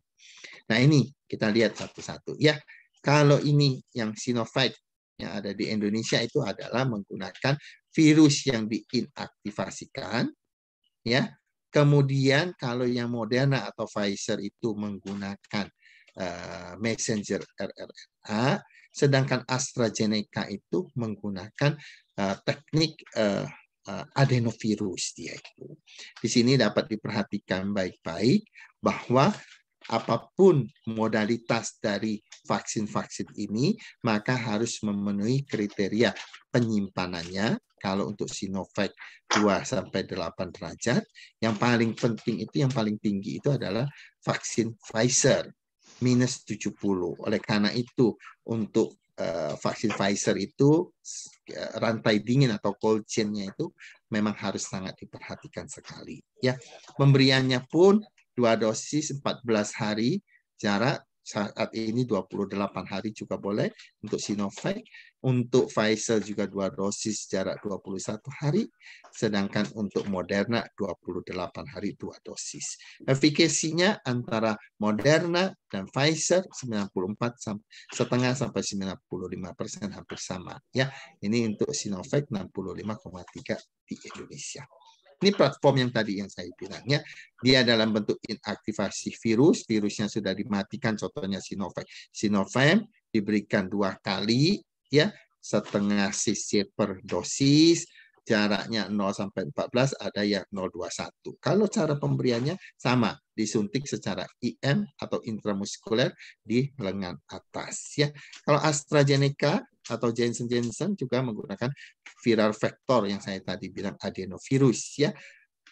Speaker 3: Nah ini kita lihat satu-satu ya. Kalau ini yang Sinovac yang ada di Indonesia itu adalah menggunakan virus yang diinaktivasikan ya Kemudian kalau yang Moderna atau Pfizer itu menggunakan uh, messenger RNA, sedangkan AstraZeneca itu menggunakan uh, teknik uh, uh, adenovirus dia itu. Di sini dapat diperhatikan baik-baik bahwa apapun modalitas dari vaksin-vaksin ini, maka harus memenuhi kriteria penyimpanannya. Kalau untuk Sinovac 2 sampai 8 derajat, yang paling penting itu yang paling tinggi itu adalah vaksin Pfizer minus 70. Oleh karena itu untuk eh, vaksin Pfizer itu eh, rantai dingin atau cold chain-nya itu memang harus sangat diperhatikan sekali ya. Pemberiannya pun dua dosis 14 hari jarak saat ini 28 hari juga boleh untuk Sinovac, untuk Pfizer juga dua dosis jarak 21 hari, sedangkan untuk Moderna 28 hari dua dosis. Efikasinya antara Moderna dan Pfizer 94 setengah sampai 95 persen hampir sama. Ya, ini untuk Sinovac 65,3 di Indonesia. Ini platform yang tadi yang saya bilangnya, Dia dalam bentuk inaktivasi virus, virusnya sudah dimatikan contohnya Sinovac. Sinovac diberikan dua kali ya, setengah cc per dosis, jaraknya 0 sampai 14 ada yang 021. Kalau cara pemberiannya sama, disuntik secara IM atau intramuskuler di lengan atas ya. Kalau AstraZeneca atau Jensen Jensen juga menggunakan viral vektor yang saya tadi bilang adenovirus ya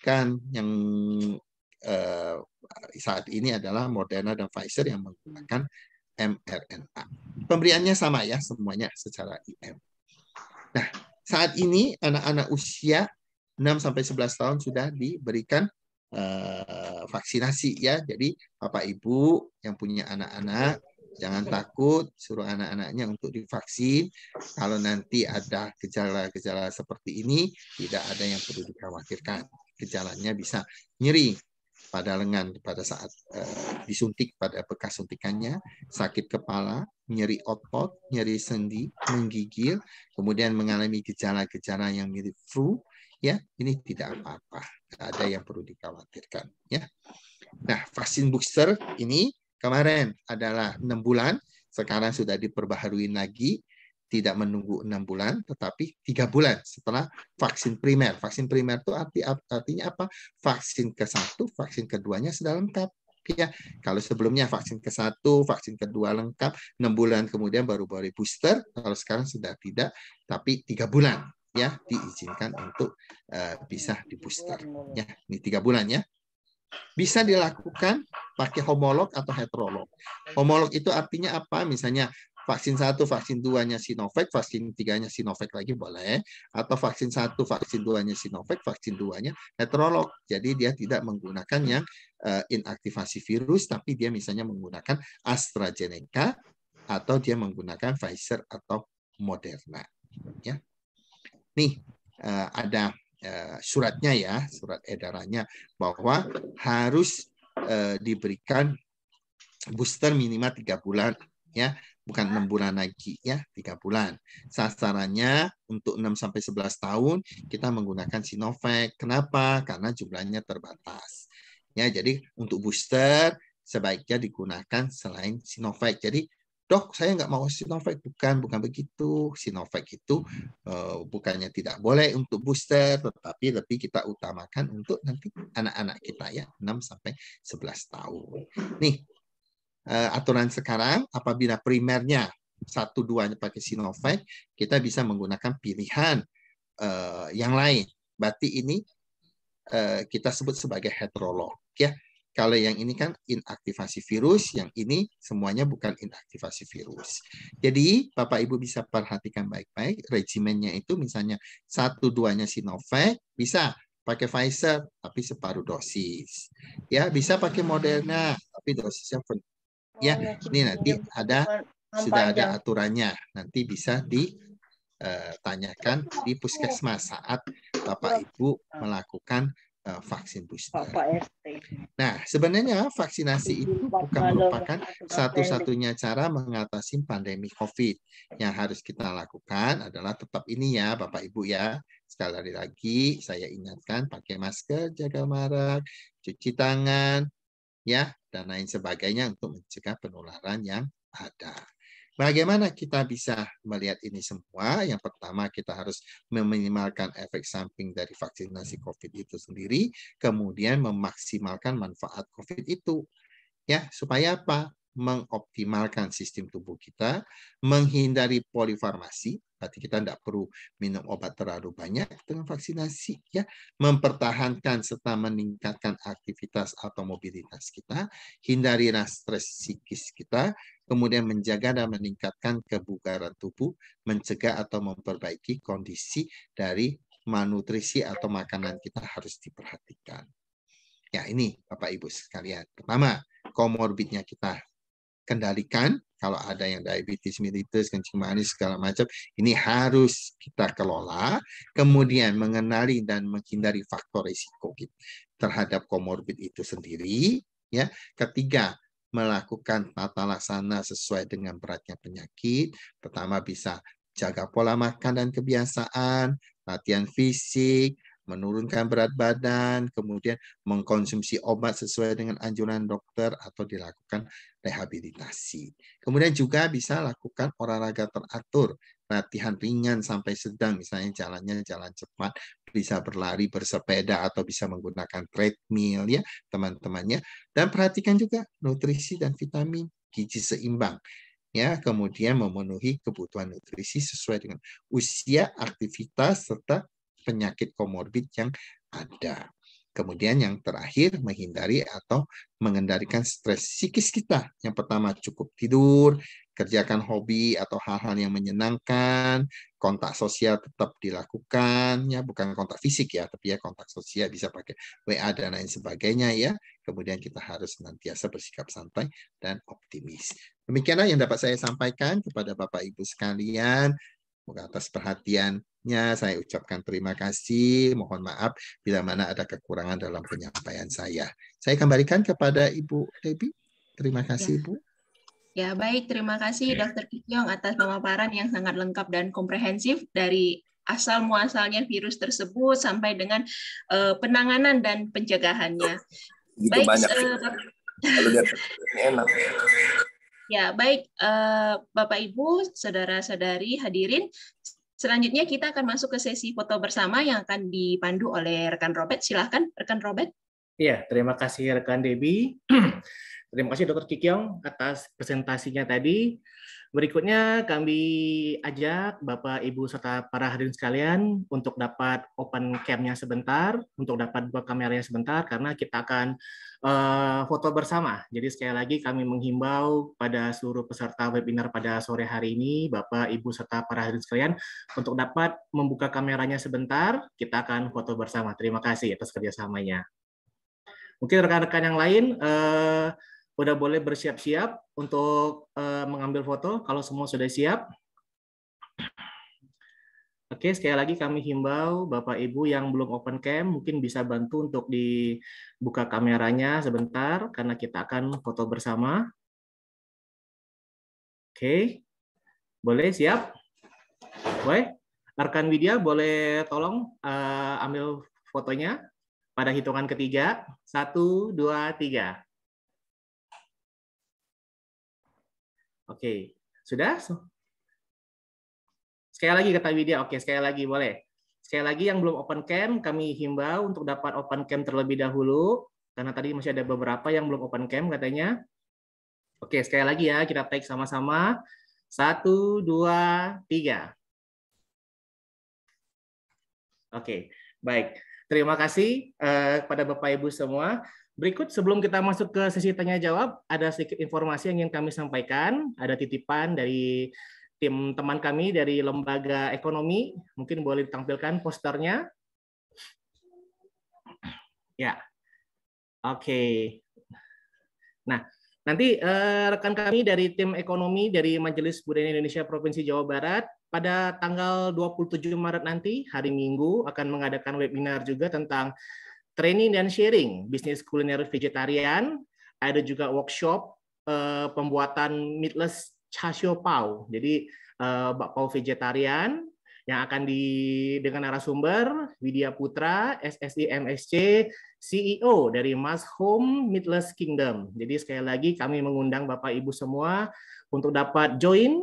Speaker 3: kan yang eh, saat ini adalah Moderna dan Pfizer yang menggunakan mRNA. Pemberiannya sama ya semuanya secara IM. Nah, saat ini anak-anak usia 6 sampai 11 tahun sudah diberikan eh, vaksinasi ya. Jadi Bapak Ibu yang punya anak-anak Jangan takut, suruh anak-anaknya untuk divaksin. Kalau nanti ada gejala-gejala seperti ini, tidak ada yang perlu dikhawatirkan. Gejalanya bisa nyeri pada lengan pada saat uh, disuntik pada bekas suntikannya, sakit kepala, nyeri otot, nyeri sendi, menggigil, kemudian mengalami gejala-gejala yang mirip flu, ya ini tidak apa-apa, tidak ada yang perlu dikhawatirkan, ya. Nah, vaksin booster ini kemarin adalah enam bulan, sekarang sudah diperbaharui lagi, tidak menunggu enam bulan, tetapi tiga bulan setelah vaksin primer. Vaksin primer itu arti, artinya apa? Vaksin ke satu, vaksin keduanya sudah lengkap. Ya, kalau sebelumnya vaksin ke satu, vaksin kedua lengkap, enam bulan kemudian baru boleh booster. Kalau sekarang sudah tidak, tapi tiga bulan ya diizinkan untuk uh, bisa di booster. Ya, ini tiga bulan ya. Bisa dilakukan pakai homolog atau heterolog. Homolog itu artinya apa? Misalnya vaksin satu, vaksin duanya Sinovac, vaksin tiganya Sinovac lagi boleh, atau vaksin satu, vaksin duanya Sinovac, vaksin duanya heterolog. Jadi dia tidak menggunakan yang eh, inaktivasi virus, tapi dia misalnya menggunakan AstraZeneca atau dia menggunakan Pfizer atau Moderna. Ya, nih eh, ada Ya, suratnya ya, surat edarannya bahwa harus eh, diberikan booster minimal tiga bulan ya bukan enam bulan lagi ya tiga bulan sasarannya untuk 6 sampai sebelas tahun kita menggunakan Sinovac kenapa karena jumlahnya terbatas ya jadi untuk booster sebaiknya digunakan selain Sinovac jadi dok saya nggak mau Sinovac bukan bukan begitu Sinovac itu uh, bukannya tidak boleh untuk booster tetapi lebih kita utamakan untuk nanti anak-anak kita ya 6 sampai 11 tahun nih uh, aturan sekarang apabila primernya satu dua pakai Sinovac kita bisa menggunakan pilihan uh, yang lain berarti ini uh, kita sebut sebagai heterolog ya kalau yang ini kan inaktivasi virus, yang ini semuanya bukan inaktivasi virus. Jadi Bapak Ibu bisa perhatikan baik-baik regimennya itu misalnya satu duanya Sinovac bisa pakai Pfizer tapi separuh dosis. Ya, bisa pakai Moderna tapi dosisnya pun. Oh, ya, iya, ini nanti iya, iya. ada sudah ada aturannya. Nanti bisa ditanyakan eh, di puskesmas saat Bapak Ibu melakukan Eh, vaksin booster. Oh, nah, sebenarnya vaksinasi itu bukan merupakan satu-satunya cara mengatasi pandemi COVID. Yang harus kita lakukan adalah tetap ini ya, Bapak Ibu ya. Sekali lagi saya ingatkan pakai masker, jaga marak, cuci tangan, ya dan lain sebagainya untuk mencegah penularan yang ada. Bagaimana kita bisa melihat ini semua? Yang pertama kita harus meminimalkan efek samping dari vaksinasi COVID itu sendiri, kemudian memaksimalkan manfaat COVID itu. Ya, supaya apa? mengoptimalkan sistem tubuh kita, menghindari polifarmasi, berarti kita tidak perlu minum obat terlalu banyak dengan vaksinasi, ya, mempertahankan serta meningkatkan aktivitas atau mobilitas kita, hindari stres psikis kita, kemudian menjaga dan meningkatkan kebugaran tubuh, mencegah atau memperbaiki kondisi dari malnutrisi atau makanan kita harus diperhatikan. Ya ini Bapak Ibu sekalian. Pertama, komorbidnya kita kendalikan. Kalau ada yang diabetes mellitus, kencing manis segala macam, ini harus kita kelola. Kemudian mengenali dan menghindari faktor risiko terhadap komorbid itu sendiri. Ya, ketiga melakukan tata laksana sesuai dengan beratnya penyakit. Pertama bisa jaga pola makan dan kebiasaan, latihan fisik, menurunkan berat badan, kemudian mengkonsumsi obat sesuai dengan anjuran dokter atau dilakukan rehabilitasi. Kemudian juga bisa lakukan olahraga teratur latihan ringan sampai sedang, misalnya jalannya jalan cepat, bisa berlari, bersepeda, atau bisa menggunakan treadmill ya teman-temannya. Dan perhatikan juga nutrisi dan vitamin, gizi seimbang. Ya, kemudian memenuhi kebutuhan nutrisi sesuai dengan usia, aktivitas, serta penyakit komorbid yang ada. Kemudian yang terakhir menghindari atau mengendalikan stres psikis kita. Yang pertama cukup tidur, kerjakan hobi atau hal-hal yang menyenangkan, kontak sosial tetap dilakukan, ya bukan kontak fisik ya, tapi ya kontak sosial bisa pakai WA dan lain sebagainya ya. Kemudian kita harus senantiasa bersikap santai dan optimis. Demikianlah yang dapat saya sampaikan kepada Bapak Ibu sekalian. Semoga atas perhatiannya saya ucapkan terima kasih. Mohon maaf bila mana ada kekurangan dalam penyampaian saya. Saya kembalikan kepada Ibu Debbie. Terima ya. kasih ya. Ibu.
Speaker 2: Ya, baik. Terima kasih Dr. Kikyong atas pemaparan yang sangat lengkap dan komprehensif dari asal muasalnya virus tersebut sampai dengan uh, penanganan dan pencegahannya.
Speaker 1: Gitu baik, banyak. Eh, Kalau lihat enak.
Speaker 2: Ya, baik uh, Bapak Ibu, saudara-saudari hadirin, selanjutnya kita akan masuk ke sesi foto bersama yang akan dipandu oleh rekan Robert. Silahkan rekan Robert.
Speaker 1: Iya, terima kasih rekan Debbie. Terima kasih Dr. Kikyong atas presentasinya tadi. Berikutnya kami ajak Bapak, Ibu, serta para hadirin sekalian untuk dapat open camnya sebentar, untuk dapat buka kameranya sebentar, karena kita akan uh, foto bersama. Jadi sekali lagi kami menghimbau pada seluruh peserta webinar pada sore hari ini, Bapak, Ibu, serta para hadirin sekalian, untuk dapat membuka kameranya sebentar, kita akan foto bersama. Terima kasih atas kerjasamanya. Mungkin rekan-rekan yang lain, uh, udah boleh bersiap-siap untuk uh, mengambil foto kalau semua sudah siap. Oke, sekali lagi kami himbau Bapak Ibu yang belum open cam mungkin bisa bantu untuk dibuka kameranya sebentar karena kita akan foto bersama. Oke. Boleh siap? baik Rekan Widya boleh tolong uh, ambil fotonya pada hitungan ketiga. Satu, dua, tiga. Oke, sudah? Sekali lagi kata Widya, oke sekali lagi boleh. Sekali lagi yang belum open cam, kami himbau untuk dapat open cam terlebih dahulu, karena tadi masih ada beberapa yang belum open cam katanya. Oke, sekali lagi ya, kita take sama-sama. Satu, dua, tiga. Oke, baik. Terima kasih uh, kepada Bapak-Ibu semua. Berikut sebelum kita masuk ke sesi tanya jawab, ada sedikit informasi yang ingin kami sampaikan. Ada titipan dari tim teman kami dari lembaga ekonomi. Mungkin boleh ditampilkan posternya. Ya, oke. Okay. Nah, nanti uh, rekan kami dari tim ekonomi dari Majelis Budaya Indonesia Provinsi Jawa Barat pada tanggal 27 Maret nanti, hari Minggu, akan mengadakan webinar juga tentang training dan sharing bisnis kuliner vegetarian, ada juga workshop uh, pembuatan meatless chashio pau. Jadi eh, bakpao vegetarian yang akan di dengan narasumber Widya Putra, SSI MSC, CEO dari Mas Home Meatless Kingdom. Jadi sekali lagi kami mengundang Bapak Ibu semua untuk dapat join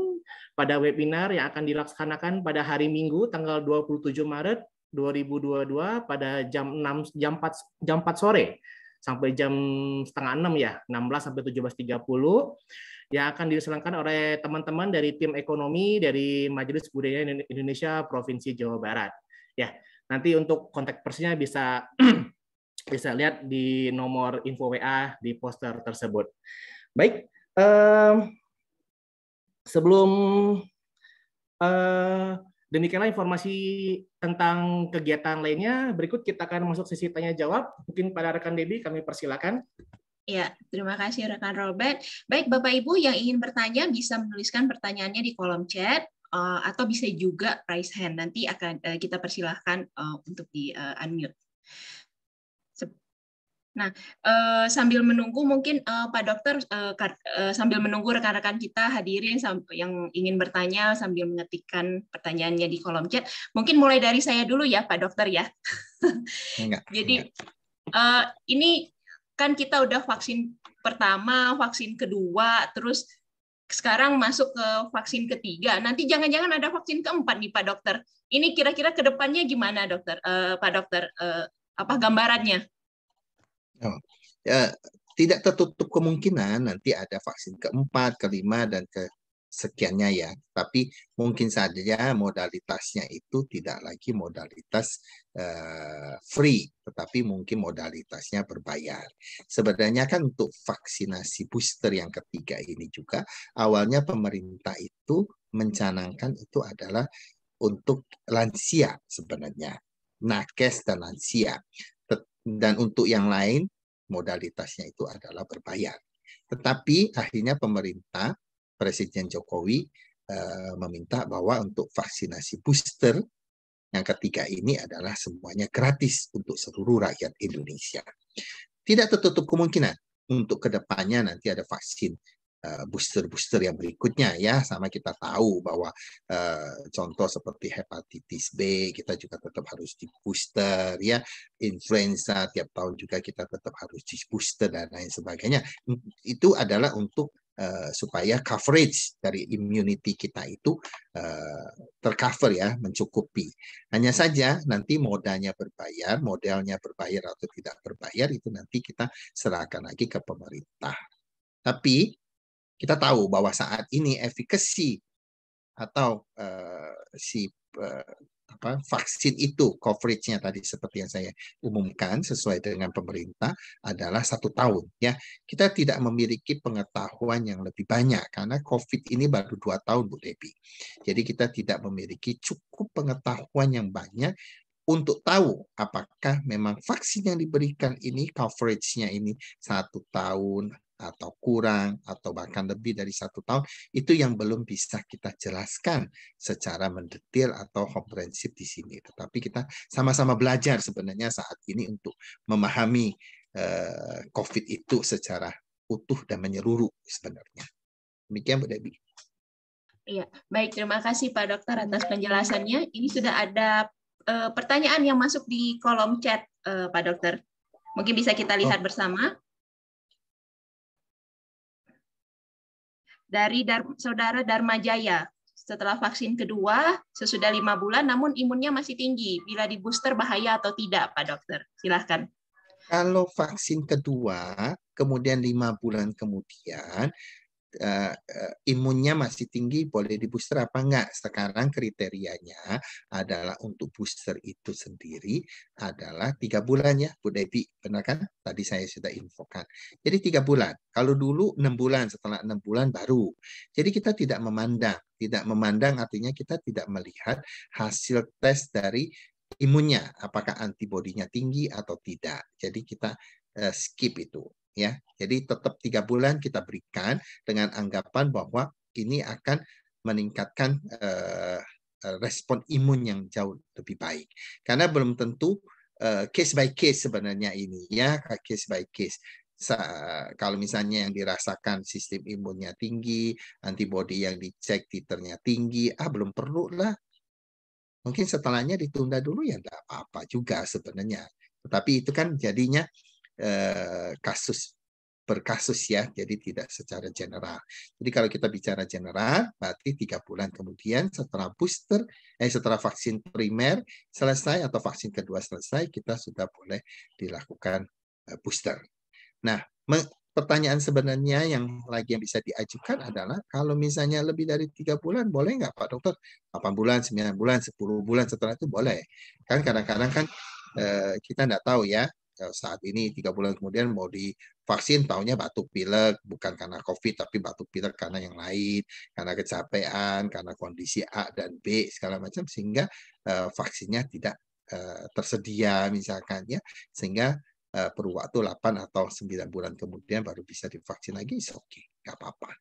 Speaker 1: pada webinar yang akan dilaksanakan pada hari Minggu tanggal 27 Maret 2022 pada jam 6 jam 4 jam 4 sore sampai jam setengah 6 ya, 16 sampai 17.30 yang akan diselenggarakan oleh teman-teman dari tim ekonomi dari Majelis Budaya Indonesia Provinsi Jawa Barat. Ya, nanti untuk kontak persisnya bisa bisa lihat di nomor info WA di poster tersebut. Baik, eh, sebelum eh, Demikianlah informasi tentang kegiatan lainnya. Berikut kita akan masuk sesi tanya jawab. Mungkin pada rekan Debbie kami persilakan.
Speaker 2: Ya, terima kasih rekan Robert. Baik Bapak Ibu yang ingin bertanya bisa menuliskan pertanyaannya di kolom chat eh, atau bisa juga raise hand. Nanti akan eh, kita persilahkan eh, untuk di unmute. Nah, eh, sambil menunggu mungkin eh, Pak Dokter eh, sambil menunggu rekan-rekan kita hadirin yang ingin bertanya sambil mengetikkan pertanyaannya di kolom chat, mungkin mulai dari saya dulu ya Pak Dokter ya. enggak, Jadi enggak. ini kan kita udah vaksin pertama, vaksin kedua, terus sekarang masuk ke vaksin ketiga. Nanti jangan-jangan ada vaksin keempat nih Pak Dokter. Ini kira-kira kedepannya gimana Dokter? Pak Dokter apa gambarannya?
Speaker 3: Ya, ya, tidak tertutup kemungkinan nanti ada vaksin keempat, kelima, dan ke sekiannya ya. Tapi mungkin saja modalitasnya itu tidak lagi modalitas uh, free, tetapi mungkin modalitasnya berbayar. Sebenarnya kan untuk vaksinasi booster yang ketiga ini juga awalnya pemerintah itu mencanangkan itu adalah untuk lansia sebenarnya nakes dan lansia dan untuk yang lain modalitasnya itu adalah berbayar. Tetapi akhirnya pemerintah Presiden Jokowi eh, meminta bahwa untuk vaksinasi booster yang ketiga ini adalah semuanya gratis untuk seluruh rakyat Indonesia. Tidak tertutup kemungkinan untuk kedepannya nanti ada vaksin Eh, booster-booster yang berikutnya ya sama kita tahu bahwa eh, contoh seperti hepatitis B kita juga tetap harus di booster ya influenza tiap tahun juga kita tetap harus di booster dan lain sebagainya itu adalah untuk Uh, supaya coverage dari immunity kita itu uh, tercover ya, mencukupi. Hanya saja nanti modalnya berbayar, modelnya berbayar atau tidak berbayar itu nanti kita serahkan lagi ke pemerintah. Tapi kita tahu bahwa saat ini efikasi atau uh, si uh, apa vaksin itu coveragenya tadi seperti yang saya umumkan sesuai dengan pemerintah adalah satu tahun ya kita tidak memiliki pengetahuan yang lebih banyak karena covid ini baru dua tahun bu Devi jadi kita tidak memiliki cukup pengetahuan yang banyak untuk tahu apakah memang vaksin yang diberikan ini coveragenya ini satu tahun atau kurang atau bahkan lebih dari satu tahun itu yang belum bisa kita jelaskan secara mendetail atau komprehensif di sini tetapi kita sama-sama belajar sebenarnya saat ini untuk memahami eh, COVID itu secara utuh dan menyeluruh sebenarnya demikian Bu Debbie.
Speaker 2: Iya baik terima kasih Pak Dokter atas penjelasannya ini sudah ada eh, pertanyaan yang masuk di kolom chat eh, Pak Dokter mungkin bisa kita lihat oh. bersama. dari Dar saudara Dharma Jaya. Setelah vaksin kedua, sesudah lima bulan, namun imunnya masih tinggi. Bila di booster bahaya atau tidak, Pak Dokter? Silahkan.
Speaker 3: Kalau vaksin kedua, kemudian lima bulan kemudian, uh, imunnya masih tinggi boleh di booster apa enggak? Sekarang kriterianya adalah untuk booster itu sendiri adalah tiga bulan ya Bu Devi, benar kan? Tadi saya sudah infokan. Jadi tiga bulan. Kalau dulu enam bulan, setelah enam bulan baru. Jadi kita tidak memandang, tidak memandang artinya kita tidak melihat hasil tes dari imunnya, apakah antibodinya tinggi atau tidak. Jadi kita eh, skip itu ya. Jadi tetap tiga bulan kita berikan dengan anggapan bahwa ini akan meningkatkan uh, respon imun yang jauh lebih baik. Karena belum tentu uh, case by case sebenarnya ini ya case by case. Sa kalau misalnya yang dirasakan sistem imunnya tinggi, antibody yang dicek titernya tinggi, ah belum perlu lah. Mungkin setelahnya ditunda dulu ya tidak apa-apa juga sebenarnya. Tetapi itu kan jadinya eh, kasus per kasus ya, jadi tidak secara general. Jadi kalau kita bicara general, berarti tiga bulan kemudian setelah booster, eh setelah vaksin primer selesai atau vaksin kedua selesai, kita sudah boleh dilakukan eh, booster. Nah, pertanyaan sebenarnya yang lagi yang bisa diajukan adalah kalau misalnya lebih dari tiga bulan boleh nggak Pak Dokter? 8 bulan, 9 bulan, 10 bulan setelah itu boleh. Kan kadang-kadang kan eh, kita nggak tahu ya saat ini tiga bulan kemudian mau divaksin taunya batuk pilek bukan karena covid tapi batuk pilek karena yang lain karena kecapean karena kondisi A dan B segala macam sehingga uh, vaksinnya tidak uh, tersedia misalkan ya sehingga uh, perlu waktu 8 atau 9 bulan kemudian baru bisa divaksin lagi oke okay nggak apa-apa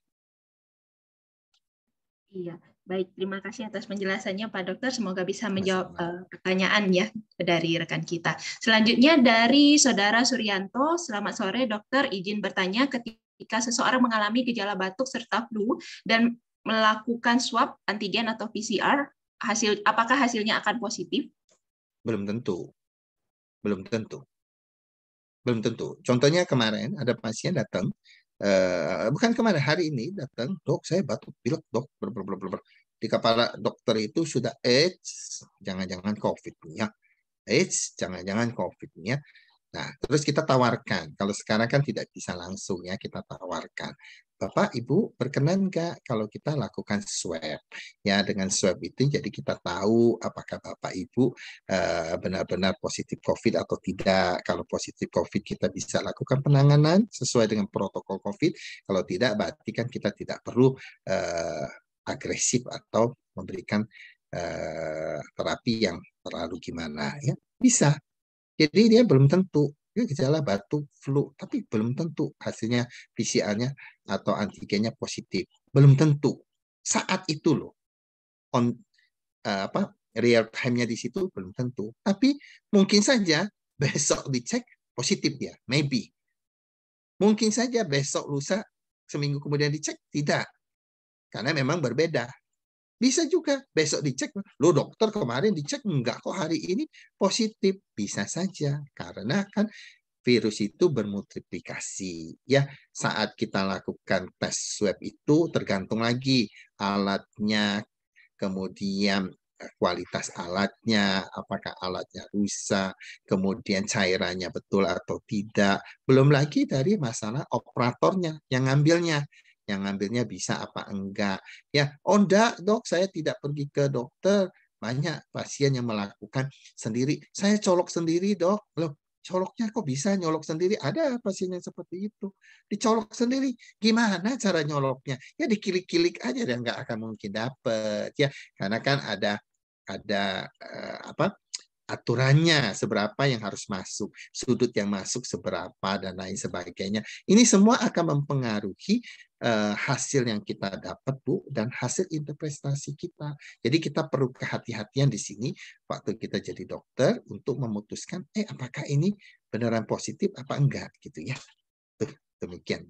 Speaker 2: Iya, baik. Terima kasih atas penjelasannya, Pak Dokter. Semoga bisa menjawab uh, pertanyaan ya dari rekan kita. Selanjutnya dari Saudara Suryanto. Selamat sore, Dokter. Izin bertanya ketika seseorang mengalami gejala batuk serta flu dan melakukan swab antigen atau PCR, hasil apakah hasilnya akan positif?
Speaker 3: Belum tentu. Belum tentu. Belum tentu. Contohnya kemarin ada pasien datang uh, bukan kemarin hari ini datang dok saya batuk pilek dok ber, ber, ber, ber. di kepala dokter itu sudah AIDS jangan-jangan COVID nya AIDS jangan-jangan COVID nya Nah, terus kita tawarkan. Kalau sekarang kan tidak bisa langsung ya, kita tawarkan. Bapak Ibu berkenan nggak kalau kita lakukan swab? Ya dengan swab itu jadi kita tahu apakah Bapak Ibu eh, benar-benar positif COVID atau tidak. Kalau positif COVID kita bisa lakukan penanganan sesuai dengan protokol COVID. Kalau tidak berarti kan kita tidak perlu eh, agresif atau memberikan eh, terapi yang terlalu gimana ya. Bisa. Jadi dia belum tentu ini gejala batuk, flu, tapi belum tentu hasilnya PCR-nya atau antigennya positif. Belum tentu. Saat itu loh. On, uh, apa real time-nya di situ belum tentu. Tapi mungkin saja besok dicek positif ya, maybe. Mungkin saja besok lusa seminggu kemudian dicek tidak. Karena memang berbeda bisa juga besok dicek, lo dokter kemarin dicek enggak kok hari ini positif. Bisa saja karena kan virus itu bermultiplikasi ya saat kita lakukan tes swab itu tergantung lagi alatnya kemudian eh, kualitas alatnya apakah alatnya rusak kemudian cairannya betul atau tidak belum lagi dari masalah operatornya yang ngambilnya yang ngambilnya bisa apa enggak. Ya, oh dok, saya tidak pergi ke dokter. Banyak pasien yang melakukan sendiri. Saya colok sendiri dok. Loh, coloknya kok bisa nyolok sendiri? Ada pasien yang seperti itu. Dicolok sendiri. Gimana cara nyoloknya? Ya dikilik-kilik aja dan nggak akan mungkin dapet. Ya, karena kan ada ada uh, apa aturannya seberapa yang harus masuk, sudut yang masuk seberapa dan lain sebagainya. Ini semua akan mempengaruhi Eh, hasil yang kita dapat Bu dan hasil interpretasi kita. Jadi kita perlu kehati-hatian di sini waktu kita jadi dokter untuk memutuskan eh apakah ini beneran positif apa enggak gitu ya. Tuh, demikian.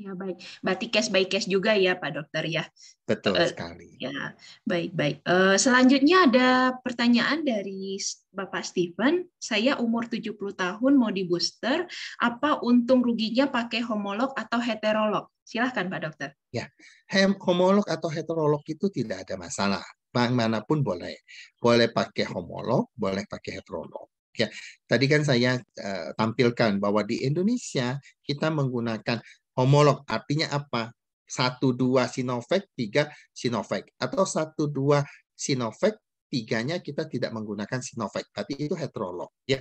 Speaker 2: Ya baik, berarti case by case juga ya Pak Dokter ya. Betul uh, sekali. Ya baik baik. Uh, selanjutnya ada pertanyaan dari Bapak Steven. Saya umur 70 tahun mau di booster, apa untung ruginya pakai homolog atau heterolog? Silahkan Pak Dokter.
Speaker 3: Ya, Hem, homolog atau heterolog itu tidak ada masalah. Bank manapun boleh, boleh pakai homolog, boleh pakai heterolog. Ya, tadi kan saya uh, tampilkan bahwa di Indonesia kita menggunakan homolog. Artinya apa? Satu dua Sinovac, tiga Sinovac atau satu dua Sinovac, tiganya kita tidak menggunakan Sinovac. Berarti itu heterolog ya.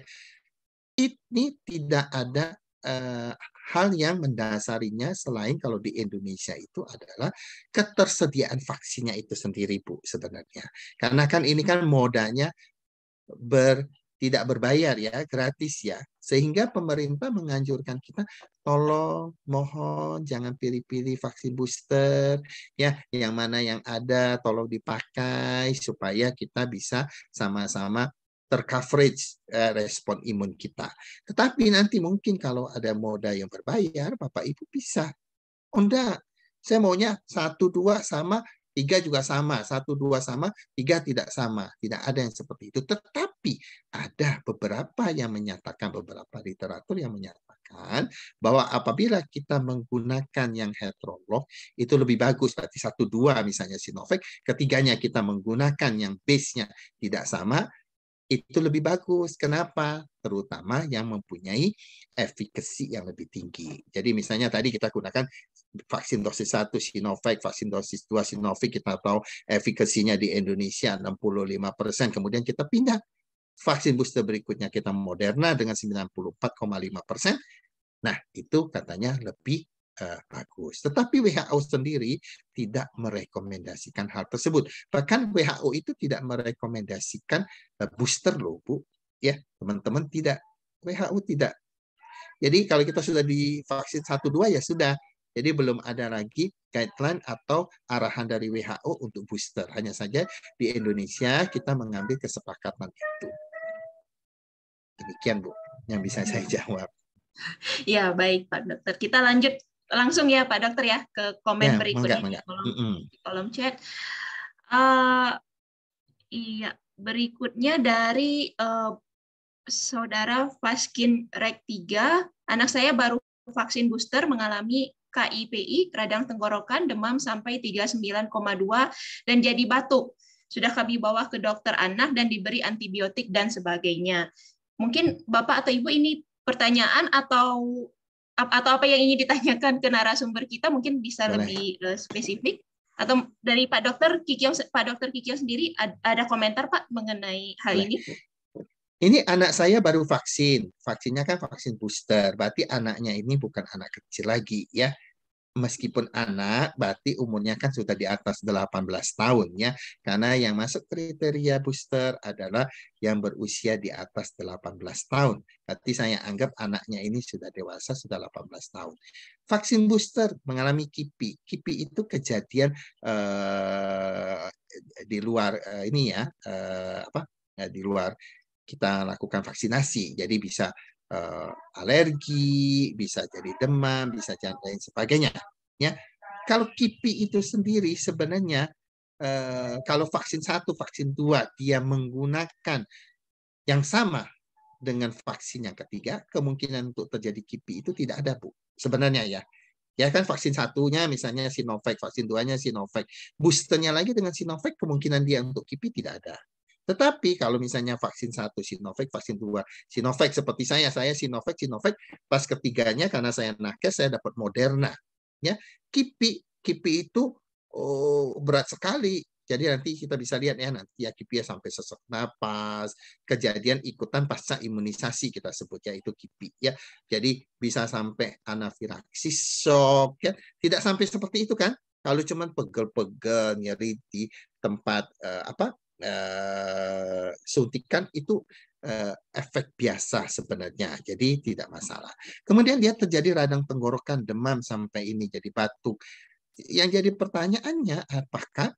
Speaker 3: Ini tidak ada eh, hal yang mendasarinya selain kalau di Indonesia itu adalah ketersediaan vaksinnya itu sendiri Bu sebenarnya. Karena kan ini kan modanya ber tidak berbayar ya, gratis ya. Sehingga pemerintah menganjurkan kita tolong mohon jangan pilih-pilih vaksin booster ya, yang mana yang ada tolong dipakai supaya kita bisa sama-sama tercoverage eh, respon imun kita. Tetapi nanti mungkin kalau ada moda yang berbayar, Bapak Ibu bisa. Onda, oh, saya maunya satu dua sama Tiga juga sama, satu dua sama, tiga tidak sama. Tidak ada yang seperti itu. Tetapi ada beberapa yang menyatakan, beberapa literatur yang menyatakan bahwa apabila kita menggunakan yang heterolog itu lebih bagus. Berarti satu dua misalnya Sinovac, ketiganya kita menggunakan yang base-nya tidak sama, itu lebih bagus. Kenapa? Terutama yang mempunyai efikasi yang lebih tinggi. Jadi misalnya tadi kita gunakan vaksin dosis 1 Sinovac, vaksin dosis 2 Sinovac, kita tahu efikasinya di Indonesia 65 Kemudian kita pindah vaksin booster berikutnya kita Moderna dengan 94,5 Nah, itu katanya lebih uh, bagus. Tetapi WHO sendiri tidak merekomendasikan hal tersebut. Bahkan WHO itu tidak merekomendasikan uh, booster loh, Bu. Ya, teman-teman tidak. WHO tidak. Jadi kalau kita sudah divaksin 1 2 ya sudah. Jadi belum ada lagi guideline atau arahan dari WHO untuk booster. Hanya saja di Indonesia kita mengambil kesepakatan itu. Demikian Bu yang bisa saya jawab.
Speaker 2: Ya baik Pak Dokter. Kita lanjut langsung ya Pak Dokter ya ke komen ya, berikutnya enggak, enggak. Di, kolom, mm -mm. kolom chat. Uh, iya berikutnya dari uh, saudara Faskin Rek 3, anak saya baru vaksin booster mengalami KIPI, radang tenggorokan, demam sampai 39,2 dan jadi batuk. Sudah kami bawa ke dokter anak dan diberi antibiotik dan sebagainya. Mungkin Bapak atau Ibu ini pertanyaan atau atau apa yang ingin ditanyakan ke narasumber kita mungkin bisa Boleh. lebih eh, spesifik atau dari Pak Dokter Kikiyo Pak Dokter Kikio sendiri ada komentar Pak mengenai hal Boleh. ini?
Speaker 3: ini anak saya baru vaksin. Vaksinnya kan vaksin booster. Berarti anaknya ini bukan anak kecil lagi ya. Meskipun anak, berarti umurnya kan sudah di atas 18 tahun ya. Karena yang masuk kriteria booster adalah yang berusia di atas 18 tahun. Berarti saya anggap anaknya ini sudah dewasa, sudah 18 tahun. Vaksin booster mengalami KIPI. KIPI itu kejadian eh, di luar eh, ini ya, eh, apa eh, di luar kita lakukan vaksinasi. Jadi bisa uh, alergi, bisa jadi demam, bisa jangan lain sebagainya. Ya, kalau KIPI itu sendiri sebenarnya uh, kalau vaksin satu, vaksin dua dia menggunakan yang sama dengan vaksin yang ketiga, kemungkinan untuk terjadi KIPI itu tidak ada bu. Sebenarnya ya, ya kan vaksin satunya misalnya Sinovac, vaksin duanya Sinovac, boosternya lagi dengan Sinovac kemungkinan dia untuk KIPI tidak ada. Tetapi kalau misalnya vaksin satu Sinovac, vaksin dua Sinovac seperti saya, saya Sinovac, Sinovac, pas ketiganya karena saya nakes saya dapat Moderna. Ya, KIPI, KIPI itu oh, berat sekali. Jadi nanti kita bisa lihat ya nanti ya KIPI ya sampai sesak napas, kejadian ikutan pasca imunisasi kita sebut ya itu KIPI ya. Jadi bisa sampai anafilaksis shock ya. Tidak sampai seperti itu kan? Kalau cuman pegel-pegel nyeri di tempat eh, apa uh, suntikan itu uh, efek biasa sebenarnya, jadi tidak masalah. Kemudian dia terjadi radang tenggorokan, demam sampai ini jadi batuk. Yang jadi pertanyaannya, apakah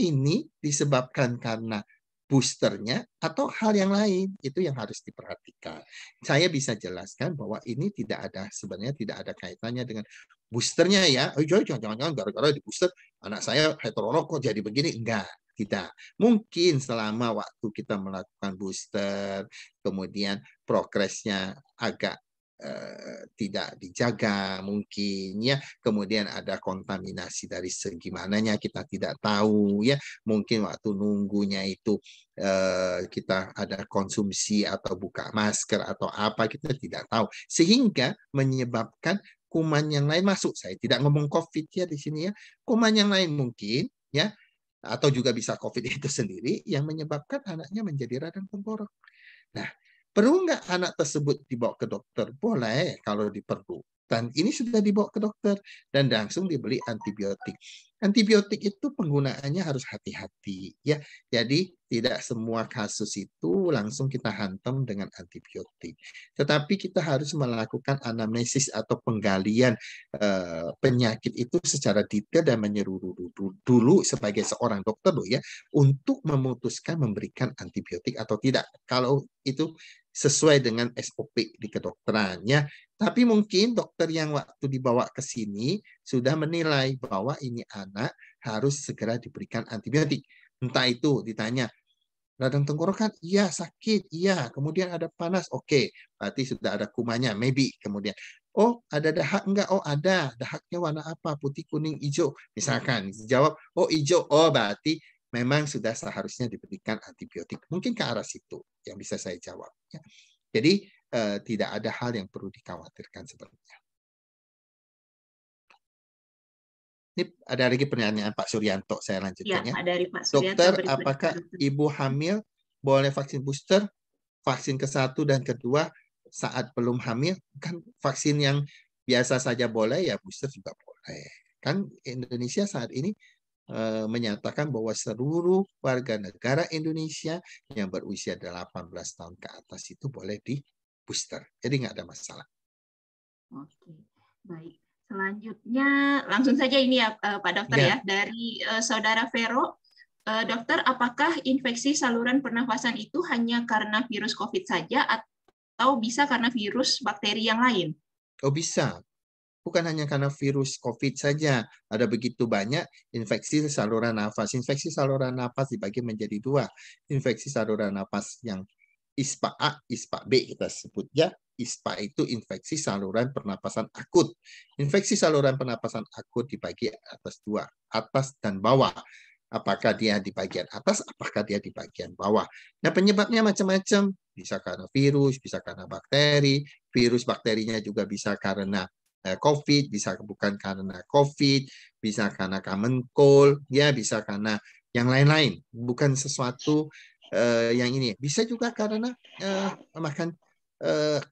Speaker 3: ini disebabkan karena boosternya atau hal yang lain itu yang harus diperhatikan. Saya bisa jelaskan bahwa ini tidak ada sebenarnya tidak ada kaitannya dengan boosternya ya. Oh, jangan-jangan gara-gara di booster anak saya heterolog kok jadi begini enggak kita. Mungkin selama waktu kita melakukan booster, kemudian progresnya agak eh, tidak dijaga mungkin ya kemudian ada kontaminasi dari segi mananya kita tidak tahu ya mungkin waktu nunggunya itu eh, kita ada konsumsi atau buka masker atau apa kita tidak tahu sehingga menyebabkan kuman yang lain masuk saya tidak ngomong covid ya di sini ya kuman yang lain mungkin ya atau juga bisa COVID itu sendiri yang menyebabkan anaknya menjadi radang tenggorok Nah, perlu nggak anak tersebut dibawa ke dokter? Boleh kalau diperlu dan ini sudah dibawa ke dokter dan langsung dibeli antibiotik. Antibiotik itu penggunaannya harus hati-hati ya. Jadi tidak semua kasus itu langsung kita hantam dengan antibiotik. Tetapi kita harus melakukan anamnesis atau penggalian e, penyakit itu secara detail dan menyeluruh dulu, dulu sebagai seorang dokter loh ya untuk memutuskan memberikan antibiotik atau tidak. Kalau itu sesuai dengan SOP di kedokterannya. Tapi mungkin dokter yang waktu dibawa ke sini sudah menilai bahwa ini anak harus segera diberikan antibiotik. Entah itu ditanya, radang tenggorokan, iya sakit, iya. Kemudian ada panas, oke. Okay. Berarti sudah ada kumannya, maybe. Kemudian, oh ada dahak enggak? Oh ada. Dahaknya warna apa? Putih, kuning, hijau. Misalkan, jawab, oh hijau. Oh berarti memang sudah seharusnya diberikan antibiotik. Mungkin ke arah situ yang bisa saya jawab. Ya. Jadi eh, tidak ada hal yang perlu dikhawatirkan sebenarnya. Ini ada lagi pertanyaan Pak Suryanto, saya ya, lanjutkan ya. Dari Pak Dokter, apakah ibu hamil boleh vaksin booster, vaksin ke satu dan kedua saat belum hamil? Kan vaksin yang biasa saja boleh, ya booster juga boleh. Kan Indonesia saat ini Eh, menyatakan bahwa seluruh warga negara Indonesia yang berusia 18 tahun ke atas itu boleh di booster. Jadi nggak ada masalah.
Speaker 2: Oke, baik. Selanjutnya langsung saja ini ya eh, Pak Dokter ya, ya dari eh, Saudara Vero. dokter, apakah infeksi saluran pernafasan itu hanya karena virus COVID saja atau bisa karena virus bakteri yang lain?
Speaker 3: Oh bisa, bukan hanya karena virus COVID saja. Ada begitu banyak infeksi saluran nafas. Infeksi saluran nafas dibagi menjadi dua. Infeksi saluran nafas yang ISPA A, ISPA B kita sebut ya. ISPA itu infeksi saluran pernapasan akut. Infeksi saluran pernapasan akut dibagi atas dua, atas dan bawah. Apakah dia di bagian atas, apakah dia di bagian bawah. Nah penyebabnya macam-macam. Bisa karena virus, bisa karena bakteri. Virus bakterinya juga bisa karena Eh, COVID, bisa bukan karena COVID, bisa karena common cold, ya bisa karena yang lain-lain, bukan sesuatu uh, yang ini. Bisa juga karena uh, makan uh,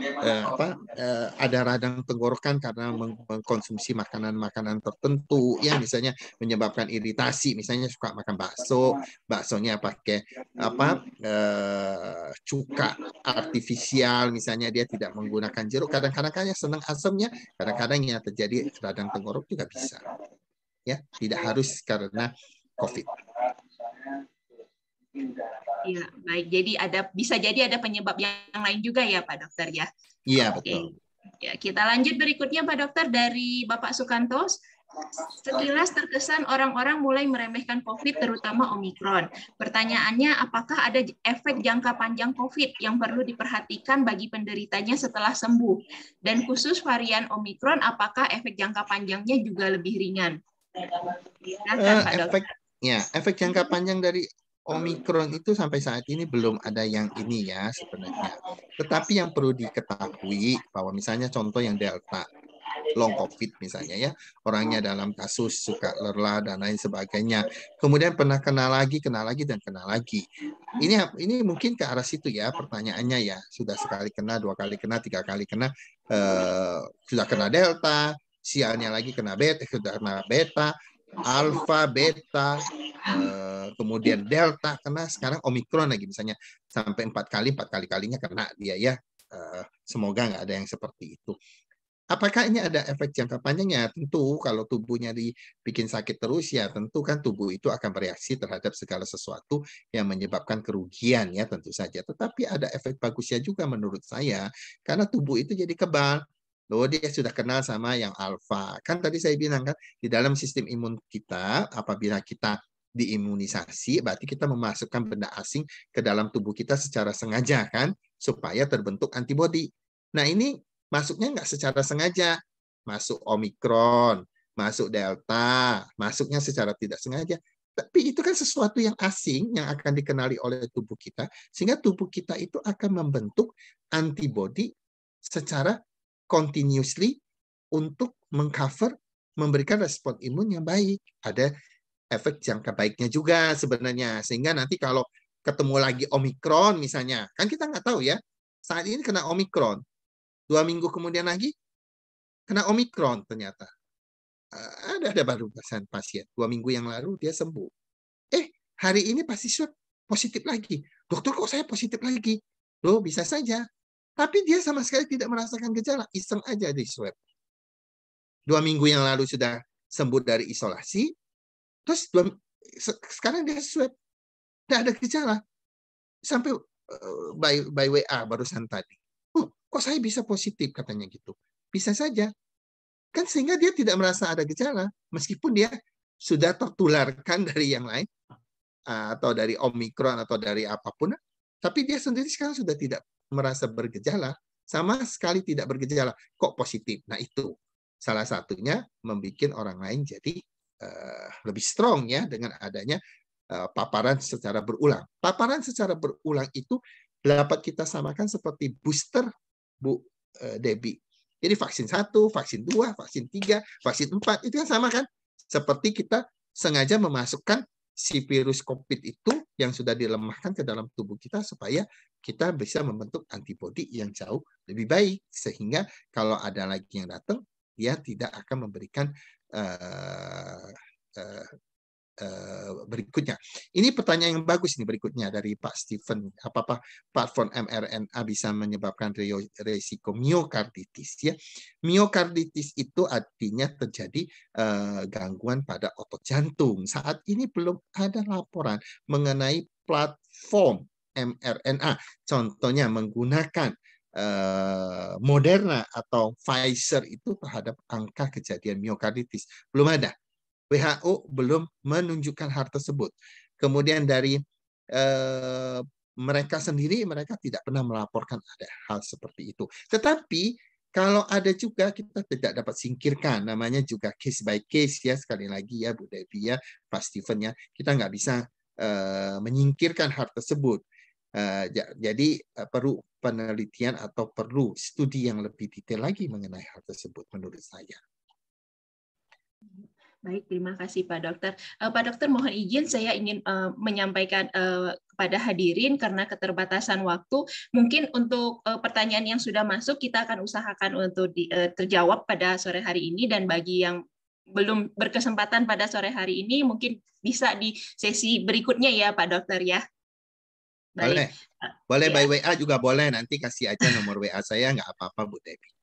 Speaker 1: eh, apa
Speaker 3: eh, ada radang tenggorokan karena meng mengkonsumsi makanan-makanan tertentu ya misalnya menyebabkan iritasi misalnya suka makan bakso baksonya pakai apa eh, cuka artifisial misalnya dia tidak menggunakan jeruk kadang-kadang kan senang asamnya kadang-kadang yang terjadi radang tenggorok juga bisa ya tidak harus karena covid
Speaker 2: Iya, baik. Jadi ada bisa jadi ada penyebab yang lain juga ya, Pak Dokter ya. Iya, Oke. betul. Ya, kita lanjut berikutnya Pak Dokter dari Bapak Sukanto. Sekilas terkesan orang-orang mulai meremehkan COVID, terutama Omikron. Pertanyaannya, apakah ada efek jangka panjang COVID yang perlu diperhatikan bagi penderitanya setelah sembuh? Dan khusus varian Omikron, apakah efek jangka panjangnya juga lebih ringan? Silakan, uh, Pak eh,
Speaker 3: efek, Ya, efek jangka panjang dari Omikron itu sampai saat ini belum ada yang ini ya sebenarnya. Tetapi yang perlu diketahui bahwa misalnya contoh yang Delta, long COVID misalnya ya, orangnya dalam kasus suka lelah dan lain sebagainya. Kemudian pernah kena lagi, kena lagi dan kena lagi. Ini ini mungkin ke arah situ ya pertanyaannya ya. Sudah sekali kena, dua kali kena, tiga kali kena, eh, sudah kena Delta, sialnya lagi kena beta, eh, sudah kena beta, alfa, beta, eh, kemudian delta kena, sekarang omikron lagi misalnya sampai empat kali, empat kali kalinya kena dia ya. Eh, semoga nggak ada yang seperti itu. Apakah ini ada efek jangka panjangnya? Tentu kalau tubuhnya dibikin sakit terus ya tentu kan tubuh itu akan bereaksi terhadap segala sesuatu yang menyebabkan kerugian ya tentu saja. Tetapi ada efek bagusnya juga menurut saya karena tubuh itu jadi kebal bahwa dia sudah kenal sama yang alfa. Kan tadi saya bilang kan di dalam sistem imun kita apabila kita diimunisasi berarti kita memasukkan benda asing ke dalam tubuh kita secara sengaja kan supaya terbentuk antibodi. Nah ini masuknya nggak secara sengaja, masuk omikron, masuk delta, masuknya secara tidak sengaja. Tapi itu kan sesuatu yang asing yang akan dikenali oleh tubuh kita sehingga tubuh kita itu akan membentuk antibodi secara continuously untuk mengcover memberikan respon imun yang baik. Ada efek jangka baiknya juga sebenarnya. Sehingga nanti kalau ketemu lagi Omikron misalnya, kan kita nggak tahu ya, saat ini kena Omikron. Dua minggu kemudian lagi, kena Omikron ternyata. Eh, ada ada baru pasien pasien. Dua minggu yang lalu dia sembuh. Eh, hari ini pasti positif lagi. Dokter kok saya positif lagi? Loh, bisa saja tapi dia sama sekali tidak merasakan gejala. Iseng aja di swab. Dua minggu yang lalu sudah sembuh dari isolasi. Terus dua, sekarang dia swab. Tidak ada gejala. Sampai uh, by, by WA barusan tadi. Uh, kok saya bisa positif katanya gitu. Bisa saja. Kan sehingga dia tidak merasa ada gejala. Meskipun dia sudah tertularkan dari yang lain. Atau dari Omikron atau dari apapun. Tapi dia sendiri sekarang sudah tidak merasa bergejala sama sekali tidak bergejala kok positif. Nah itu salah satunya membuat orang lain jadi uh, lebih strong ya dengan adanya uh, paparan secara berulang. Paparan secara berulang itu dapat kita samakan seperti booster Bu uh, Debbie. Jadi vaksin satu, vaksin dua, vaksin tiga, vaksin empat itu kan sama kan? Seperti kita sengaja memasukkan si virus COVID itu yang sudah dilemahkan ke dalam tubuh kita supaya kita bisa membentuk antibodi yang jauh lebih baik sehingga kalau ada lagi yang datang dia tidak akan memberikan uh, uh, Eh, berikutnya. Ini pertanyaan yang bagus ini berikutnya dari Pak Stephen. Apa pak platform mRNA bisa menyebabkan resiko miokarditis? Ya, miokarditis itu artinya terjadi uh, gangguan pada otot jantung. Saat ini belum ada laporan mengenai platform mRNA. Contohnya menggunakan eh, Moderna atau Pfizer itu terhadap angka kejadian miokarditis belum ada WHO belum menunjukkan hal tersebut. Kemudian dari eh, mereka sendiri mereka tidak pernah melaporkan ada hal seperti itu. Tetapi kalau ada juga kita tidak dapat singkirkan namanya juga case by case ya sekali lagi ya Bu Devi ya Pak Steven ya kita nggak bisa eh, menyingkirkan hal tersebut. Eh, jadi eh, perlu penelitian atau perlu studi yang lebih detail lagi mengenai hal tersebut menurut saya.
Speaker 2: Baik, terima kasih Pak Dokter. Uh, Pak Dokter, mohon izin saya ingin uh, menyampaikan uh, kepada hadirin karena keterbatasan waktu. Mungkin untuk uh, pertanyaan yang sudah masuk kita akan usahakan untuk di, uh, terjawab pada sore hari ini dan bagi yang belum berkesempatan pada sore hari ini mungkin bisa di sesi berikutnya ya Pak Dokter ya.
Speaker 3: Baik. Boleh, boleh ya. by WA juga boleh. Nanti kasih aja nomor WA saya nggak apa-apa Bu Devi.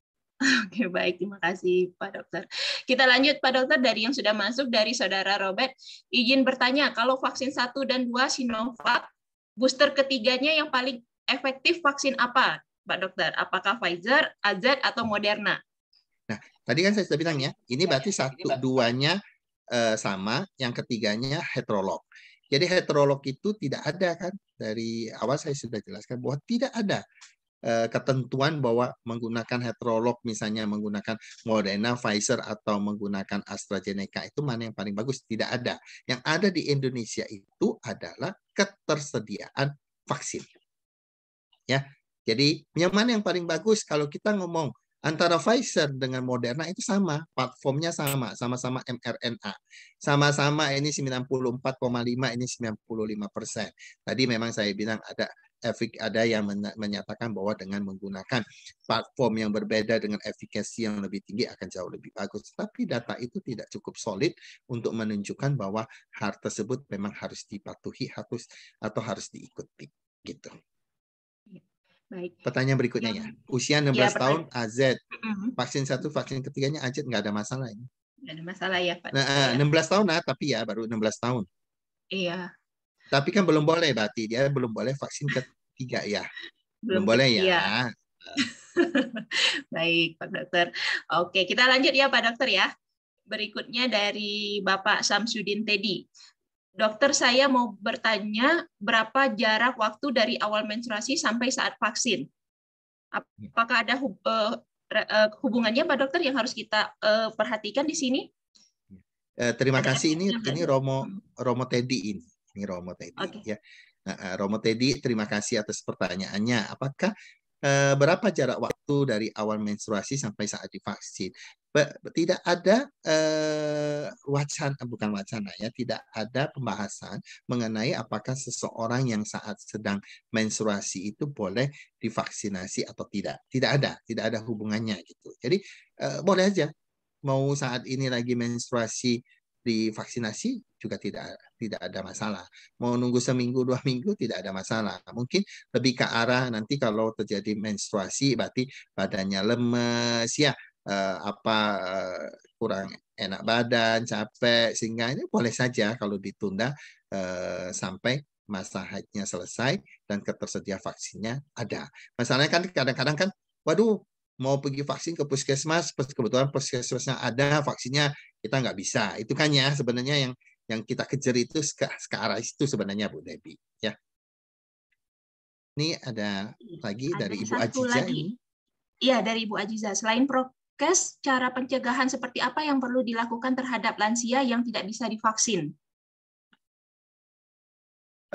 Speaker 2: Oke, baik. Terima kasih, Pak Dokter. Kita lanjut, Pak Dokter, dari yang sudah masuk dari Saudara Robert. Izin bertanya, kalau vaksin 1 dan 2 Sinovac, booster ketiganya yang paling efektif vaksin apa, Pak Dokter? Apakah Pfizer, AZ, atau Moderna?
Speaker 3: Nah, tadi kan saya sudah bilang ya, ini ya, berarti satu duanya uh, sama, yang ketiganya heterolog. Jadi heterolog itu tidak ada kan dari awal saya sudah jelaskan bahwa tidak ada Eh, ketentuan bahwa menggunakan heterolog misalnya menggunakan Moderna, Pfizer atau menggunakan AstraZeneca itu mana yang paling bagus? Tidak ada. Yang ada di Indonesia itu adalah ketersediaan vaksin. Ya. Jadi yang mana yang paling bagus kalau kita ngomong antara Pfizer dengan Moderna itu sama, platformnya sama, sama-sama mRNA. Sama-sama ini 94,5, ini 95 Tadi memang saya bilang ada efik ada yang menyatakan bahwa dengan menggunakan platform yang berbeda dengan efikasi yang lebih tinggi akan jauh lebih bagus. Tapi data itu tidak cukup solid untuk menunjukkan bahwa hal tersebut memang harus dipatuhi harus atau harus diikuti gitu.
Speaker 2: Baik. Pertanyaan berikutnya ya.
Speaker 3: Usia 16 ya, tahun AZ. Vaksin satu, vaksin ketiganya AZ nggak ada masalah ini.
Speaker 2: Nggak ada masalah ya
Speaker 3: Pak. Nah, 16 eh, iya. tahun lah tapi ya baru 16 tahun. Iya. Tapi kan belum boleh berarti dia belum boleh vaksin ketiga ya. Belum, belum boleh ya. ya.
Speaker 2: Baik, Pak Dokter. Oke, kita lanjut ya Pak Dokter ya. Berikutnya dari Bapak Samsudin Teddy. Dokter, saya mau bertanya berapa jarak waktu dari awal menstruasi sampai saat vaksin? Apakah ada eh, eh, hubungannya Pak Dokter yang harus kita eh, perhatikan di sini?
Speaker 3: terima kasih ini ini Romo hmm. Romo Teddy ini ini Romo Teddy. Okay. Ya. Nah, Romo Teddy, terima kasih atas pertanyaannya. Apakah uh, eh, berapa jarak waktu dari awal menstruasi sampai saat divaksin? tidak ada uh, wacana, bukan wacana ya, tidak ada pembahasan mengenai apakah seseorang yang saat sedang menstruasi itu boleh divaksinasi atau tidak. Tidak ada, tidak ada hubungannya gitu. Jadi uh, boleh aja mau saat ini lagi menstruasi divaksinasi juga tidak tidak ada masalah. Mau nunggu seminggu dua minggu tidak ada masalah. Mungkin lebih ke arah nanti kalau terjadi menstruasi berarti badannya lemes ya eh, apa eh, kurang enak badan capek sehingga ini boleh saja kalau ditunda eh, sampai masa haidnya selesai dan ketersediaan vaksinnya ada. Masalahnya kan kadang-kadang kan waduh mau pergi vaksin ke puskesmas, kebetulan puskesmasnya ada vaksinnya kita nggak bisa. Itu kan ya sebenarnya yang yang kita kejar itu sekarang itu sebenarnya Bu Debi ya. Ini ada lagi ada dari Ibu Ajiza lagi.
Speaker 2: Iya dari Ibu Ajiza. Selain prokes, cara pencegahan seperti apa yang perlu dilakukan terhadap lansia yang tidak bisa divaksin?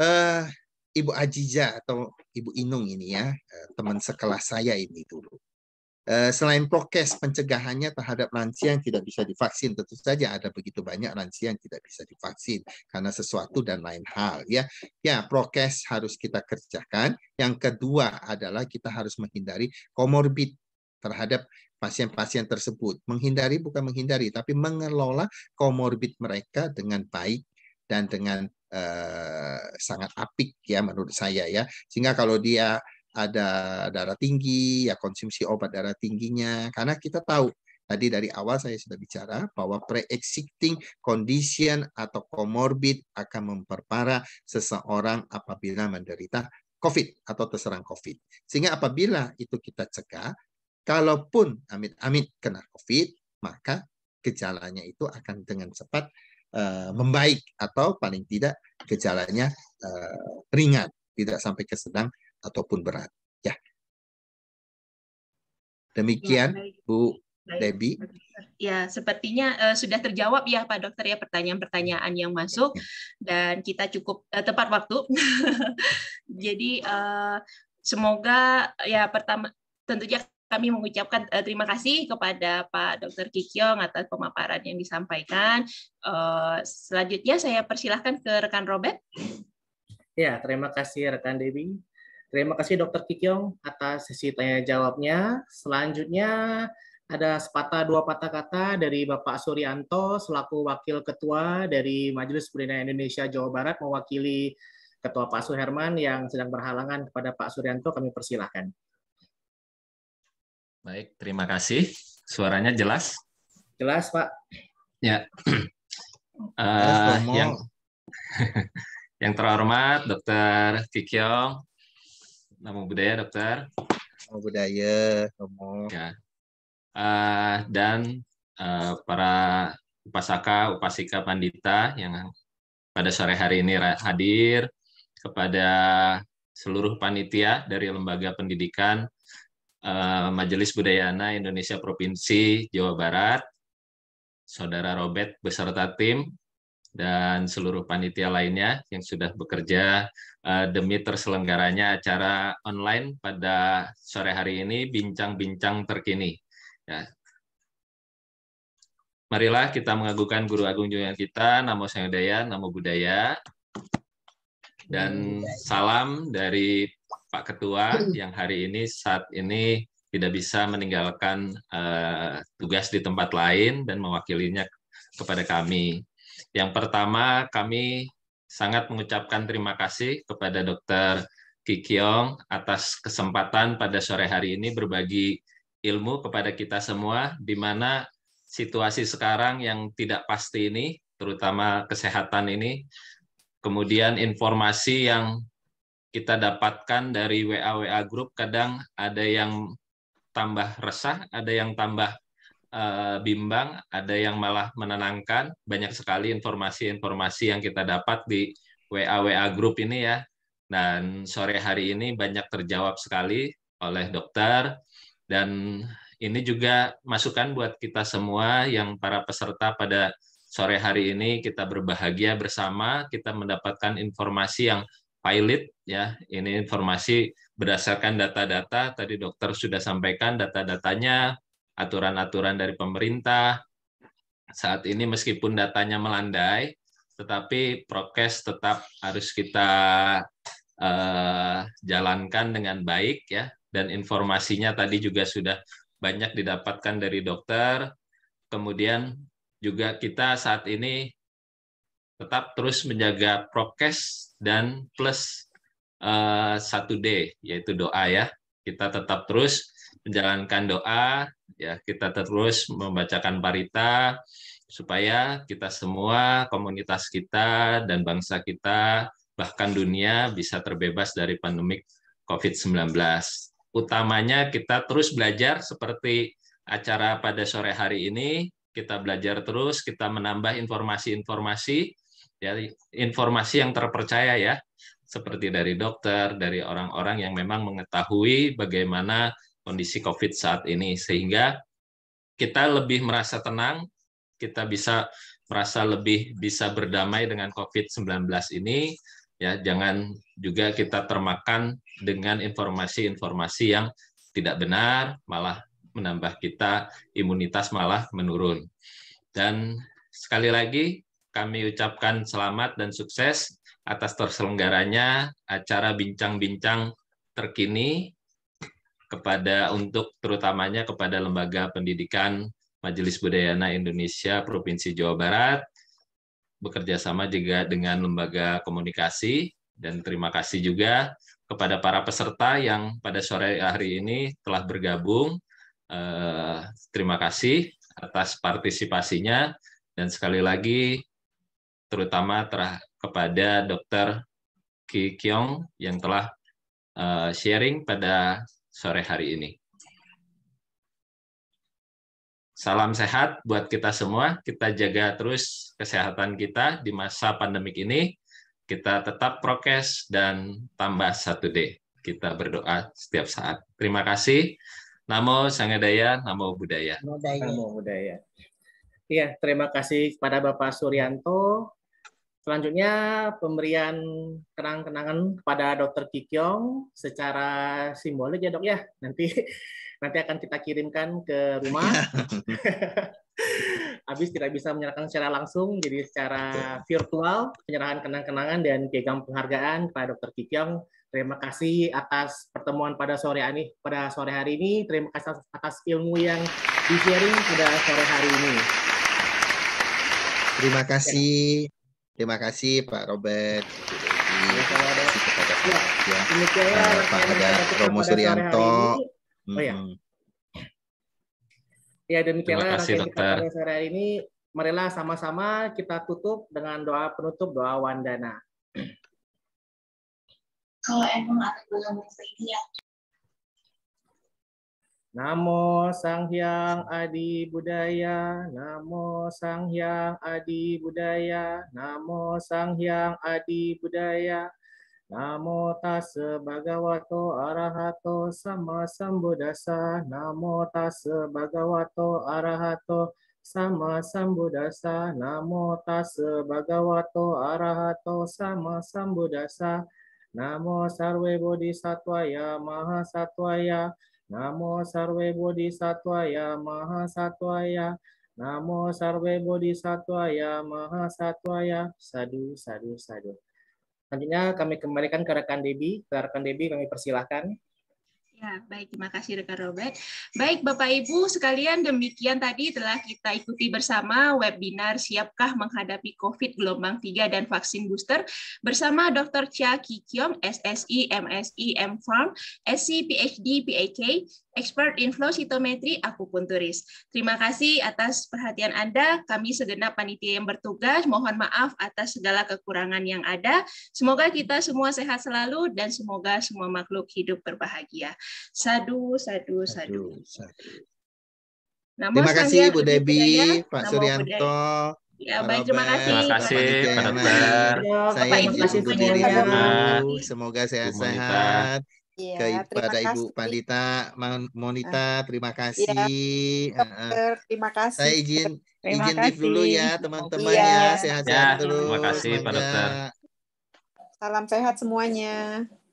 Speaker 3: Uh, Ibu Ajiza atau Ibu Inung ini ya, eh, teman sekelas saya ini dulu. Eh, selain prokes pencegahannya terhadap lansia yang tidak bisa divaksin, tentu saja ada begitu banyak lansia yang tidak bisa divaksin karena sesuatu dan lain hal. Ya, ya prokes harus kita kerjakan. Yang kedua adalah kita harus menghindari komorbid terhadap pasien-pasien tersebut. Menghindari bukan menghindari, tapi mengelola komorbid mereka dengan baik dan dengan eh, sangat apik ya menurut saya ya. Sehingga kalau dia ada darah tinggi, ya konsumsi obat darah tingginya. Karena kita tahu Tadi dari awal saya sudah bicara bahwa pre-existing condition atau comorbid akan memperparah seseorang apabila menderita COVID atau terserang COVID. Sehingga apabila itu kita cegah, kalaupun amit-amit kena COVID, maka gejalanya itu akan dengan cepat uh, membaik atau paling tidak gejalanya uh, ringan, tidak sampai ke sedang ataupun berat. Ya. Demikian ya, Bu baik. Debbie.
Speaker 2: Ya, sepertinya uh, sudah terjawab ya Pak Dokter ya pertanyaan-pertanyaan yang masuk ya. dan kita cukup uh, tepat waktu. Jadi uh, semoga ya pertama tentunya kami mengucapkan uh, terima kasih kepada Pak Dr. Kikyong atas pemaparan yang disampaikan. Uh, selanjutnya saya persilahkan ke rekan Robert.
Speaker 1: Ya, terima kasih rekan Debbie Terima kasih Dokter Kikyong atas sesi tanya jawabnya. Selanjutnya ada sepatah dua patah kata dari Bapak Suryanto selaku Wakil Ketua dari Majelis Pembina Indonesia Jawa Barat mewakili Ketua Pak Suherman yang sedang berhalangan kepada Pak Suryanto kami persilahkan. Baik,
Speaker 4: terima kasih. Suaranya jelas? Jelas, Pak. Ya. Uh, yang yang terhormat Dokter Kikyong, Nama budaya, dokter.
Speaker 3: Nama budaya, Romo. Ya.
Speaker 4: Uh, dan uh, para upasaka, upasika pandita yang pada sore hari ini hadir kepada seluruh panitia dari lembaga pendidikan uh, Majelis budayana Indonesia Provinsi Jawa Barat, Saudara Robert beserta tim dan seluruh panitia lainnya yang sudah bekerja eh, demi terselenggaranya acara online pada sore hari ini bincang-bincang terkini. Ya. Marilah kita mengagukan Guru Agung Junjungan kita, Namo Sangdaya, Namo Budaya, dan salam dari Pak Ketua yang hari ini saat ini tidak bisa meninggalkan uh, tugas di tempat lain dan mewakilinya kepada kami. Yang pertama, kami sangat mengucapkan terima kasih kepada Dr. Kikyong atas kesempatan pada sore hari ini berbagi ilmu kepada kita semua, di mana situasi sekarang yang tidak pasti ini, terutama kesehatan ini, kemudian informasi yang kita dapatkan dari WA-WA grup kadang ada yang tambah resah, ada yang tambah Eh, bimbang, ada yang malah menenangkan. Banyak sekali informasi-informasi yang kita dapat di WA-WA grup ini ya. Dan sore hari ini banyak terjawab sekali oleh dokter. Dan ini juga masukan buat kita semua yang para peserta pada sore hari ini kita berbahagia bersama, kita mendapatkan informasi yang pilot ya. Ini informasi berdasarkan data-data tadi dokter sudah sampaikan data-datanya aturan-aturan dari pemerintah. Saat ini meskipun datanya melandai, tetapi prokes tetap harus kita uh, jalankan dengan baik ya. Dan informasinya tadi juga sudah banyak didapatkan dari dokter. Kemudian juga kita saat ini tetap terus menjaga prokes dan plus uh, eh, 1D yaitu doa ya. Kita tetap terus menjalankan doa, ya kita terus membacakan parita supaya kita semua, komunitas kita dan bangsa kita bahkan dunia bisa terbebas dari pandemik COVID-19. Utamanya kita terus belajar seperti acara pada sore hari ini, kita belajar terus, kita menambah informasi-informasi ya informasi yang terpercaya ya, seperti dari dokter, dari orang-orang yang memang mengetahui bagaimana kondisi COVID saat ini sehingga kita lebih merasa tenang, kita bisa merasa lebih bisa berdamai dengan COVID-19 ini ya jangan juga kita termakan dengan informasi-informasi yang tidak benar malah menambah kita imunitas malah menurun. Dan sekali lagi kami ucapkan selamat dan sukses atas terselenggaranya acara bincang-bincang terkini kepada untuk terutamanya kepada lembaga pendidikan Majelis Budayana Indonesia Provinsi Jawa Barat bekerja sama juga dengan lembaga komunikasi dan terima kasih juga kepada para peserta yang pada sore hari ini telah bergabung. Eh, terima kasih atas partisipasinya dan sekali lagi terutama terah, kepada Dr. Ki Kyong yang telah eh, sharing pada sore hari ini. Salam sehat buat kita semua. Kita jaga terus kesehatan kita di masa pandemik ini. Kita tetap prokes dan tambah satu d Kita berdoa setiap saat. Terima kasih. Namo Sangadaya, Namo Budaya.
Speaker 1: Namo Budaya. Iya, terima kasih kepada Bapak Suryanto, Selanjutnya pemberian kenang-kenangan kepada Dokter Kikyong secara simbolik ya dok ya. Nanti nanti akan kita kirimkan ke rumah. Iya. Habis tidak bisa menyerahkan secara langsung, jadi secara virtual penyerahan kenang-kenangan dan piagam penghargaan kepada Dokter Kikyong. Terima kasih atas pertemuan pada sore ini. Pada sore hari ini, terima kasih atas ilmu yang
Speaker 3: di-sharing pada
Speaker 1: sore hari ini.
Speaker 3: Terima kasih. Terima kasih Pak Robert. Terima kasih kepada Pak, ya. Eh, Pak ada Romo Suryanto.
Speaker 1: Oh, ya. ya demikianlah kasih, kita pada sore hari ini. Marilah sama-sama kita tutup dengan doa penutup doa wandana. Kalau emang ada belum bersedia, Namo Sanghyang Adi Budaya, Namo Sanghyang Adi Budaya, Namo Sanghyang Adi Budaya, Namo Tassa Bhagavato Arahato Sama Sambuddhasa, Namo Tassa Bhagavato Arahato Sama Sambuddhasa, Namo Tassa Bhagavato Arahato Sama Sambuddhasa, Namo Sarve Bodhisattvaya Mahasattvaya, Namo sarve bodhisattvaya mahasattvaya. Namo sarve bodhisattvaya mahasattvaya. Sadu, sadu, sadu. nantinya kami kembalikan ke rekan Debi. Ke rekan Debi kami persilahkan.
Speaker 2: Ya, baik. Terima kasih Rekan Robert. Baik, Bapak Ibu sekalian, demikian tadi telah kita ikuti bersama webinar Siapkah Menghadapi COVID Gelombang 3 dan Vaksin Booster bersama Dr. Chia Kiong, SSI, MSI, M-Farm, SC, PhD, PAK, expert in flow cytometry akupunturis. Terima kasih atas perhatian Anda. Kami segenap panitia yang bertugas. Mohon maaf atas segala kekurangan yang ada. Semoga kita semua sehat selalu dan semoga semua makhluk hidup berbahagia. Sadu, sadu, sadu.
Speaker 1: terima kasih Bu Debi, Pak Suryanto. Ya, baik, terima kasih. Terima kasih, Pak Saya Ibu Suryanto.
Speaker 3: Semoga sehat-sehat. Ya, kepada pada kasih. Ibu Pandita, ah, Monita, terima iya, kasih. Ya, dokter,
Speaker 2: terima kasih. Saya izin terima izin kasih. dulu ya teman-teman iya.
Speaker 3: ya. Sehat-sehat ya, terus. Terima kasih Pak Dokter.
Speaker 2: Salam sehat semuanya.